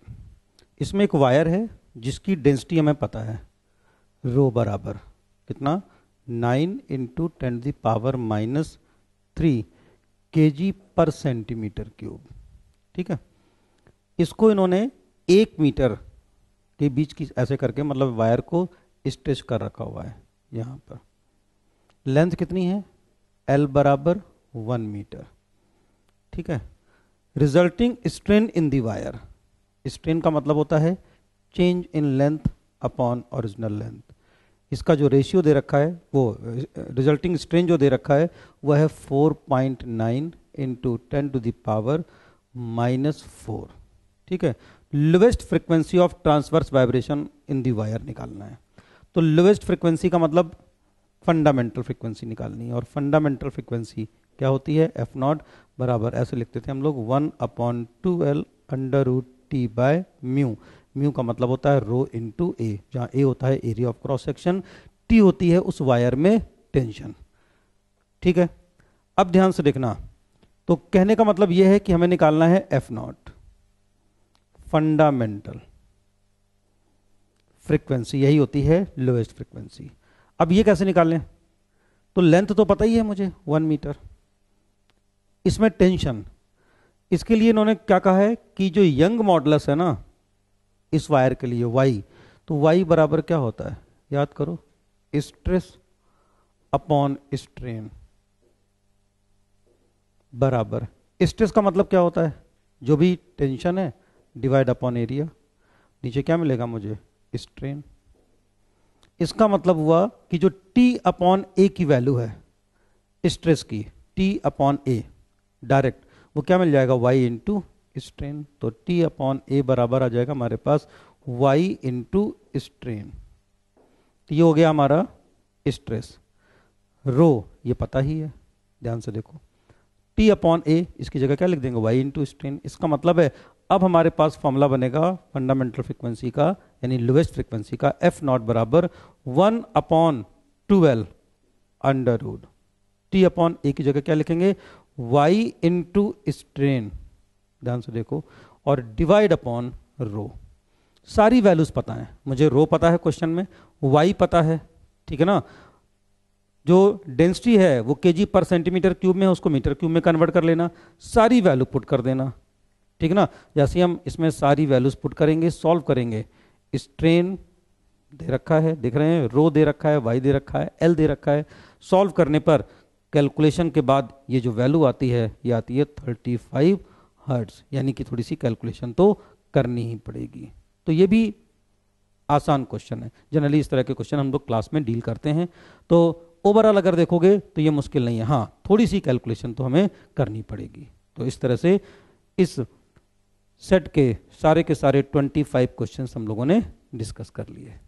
इसमें एक वायर है जिसकी डेंसिटी हमें पता है रो बराबर कितना nine into ten the power minus three K G पर सेंटीमीटर क्यूब ठीक है इसको इन्होंने एक मीटर के बीच की ऐसे करके मतलब वायर को स्ट्रेच कर रखा हुआ है यहाँ पर लेंथ कितनी है एल बराबर वन मीटर ठीक है resulting strain in the wire strain का मतलब होता है change in length upon original length इसका जो रेशियो दे रखा है वो रिजल्टिंग स्ट्रेन जो दे रखा है वह है four point nine into ten to the power minus four ठीक है lowest frequency of transverse vibration in the wire निकालना है तो लोवेस्ट फ्रिक्वेंसी का मतलब फंडामेंटल फ्रिक्वेंसी निकालनी है और फंडामेंटल फ्रिक्वेंसी क्या होती है एफ नॉट बराबर ऐसे लिखते थे हम लोग one upon two L under root T by mu mu का मतलब होता है रो इन टू ए जहाँ ए होता है area of cross section T होती है उस वायर में टेंशन ठीक है अब ध्यान से देखना तो कहने का मतलब यह है कि हमें निकालना है एफ नॉट फंडामेंटल फ्रीक्वेंसी यही होती है लोएस्ट फ्रीक्वेंसी अब ये कैसे निकालें तो लेंथ तो पता ही है मुझे वन मीटर इसमें टेंशन इसके लिए इन्होंने क्या कहा है कि जो यंग मॉडलस है ना इस वायर के लिए वाई तो वाई बराबर क्या होता है याद करो स्ट्रेस अपॉन स्ट्रेन बराबर स्ट्रेस का मतलब क्या होता है जो भी टेंशन है डिवाइड अपॉन एरिया नीचे क्या मिलेगा मुझे स्ट्रेन इसका मतलब हुआ कि जो टी अपॉन ए की वैल्यू है स्ट्रेस की टी अपॉन ए डायरेक्ट वो क्या मिल जाएगा वाई इंटू स्ट्रेन तो टी अपॉन ए बराबर आ जाएगा हमारे पास वाई इंटू स्ट्रेन ये हो गया हमारा स्ट्रेस रो ये पता ही है ध्यान से देखो टी अपॉन ए इसकी जगह क्या लिख देंगे वाई इंटू स्ट्रेन इसका मतलब है अब हमारे पास फॉर्मूला बनेगा फंडामेंटल फ्रिक्वेंसी का यानी लोएस्ट फ्रिक्वेंसी का एफ नॉट बराबर one upon twelve under root T upon A की जगह क्या लिखेंगे y इंटू स्ट्रेन ध्यान से देखो और डिवाइड अपॉन रो सारी वैल्यूज पता है मुझे रो पता है क्वेश्चन में y पता है ठीक है ना जो डेंसिटी है वो के जी पर सेंटीमीटर क्यूब में है उसको मीटर क्यूब में कन्वर्ट कर लेना सारी वैल्यू पुट कर देना ठीक है ना जैसे हम इसमें सारी वैल्यूज पुट करेंगे सॉल्व करेंगे स्ट्रेन दे रखा है देख रहे हैं रो दे रखा है वाई दे रखा है एल दे रखा है सॉल्व करने पर कैलकुलेशन के बाद ये जो वैल्यू आती है ये आती है थर्टी फाइव हर्ट्स यानी कि थोड़ी सी कैलकुलेशन तो करनी ही पड़ेगी तो ये भी आसान क्वेश्चन है जनरली इस तरह के क्वेश्चन हम लोग क्लास में डील करते हैं तो ओवरऑल अगर देखोगे तो ये मुश्किल नहीं है हाँ थोड़ी सी कैलकुलेशन तो हमें करनी पड़ेगी तो इस तरह से इस सेट के सारे के सारे 25 क्वेश्चंस हम लोगों ने डिस्कस कर लिए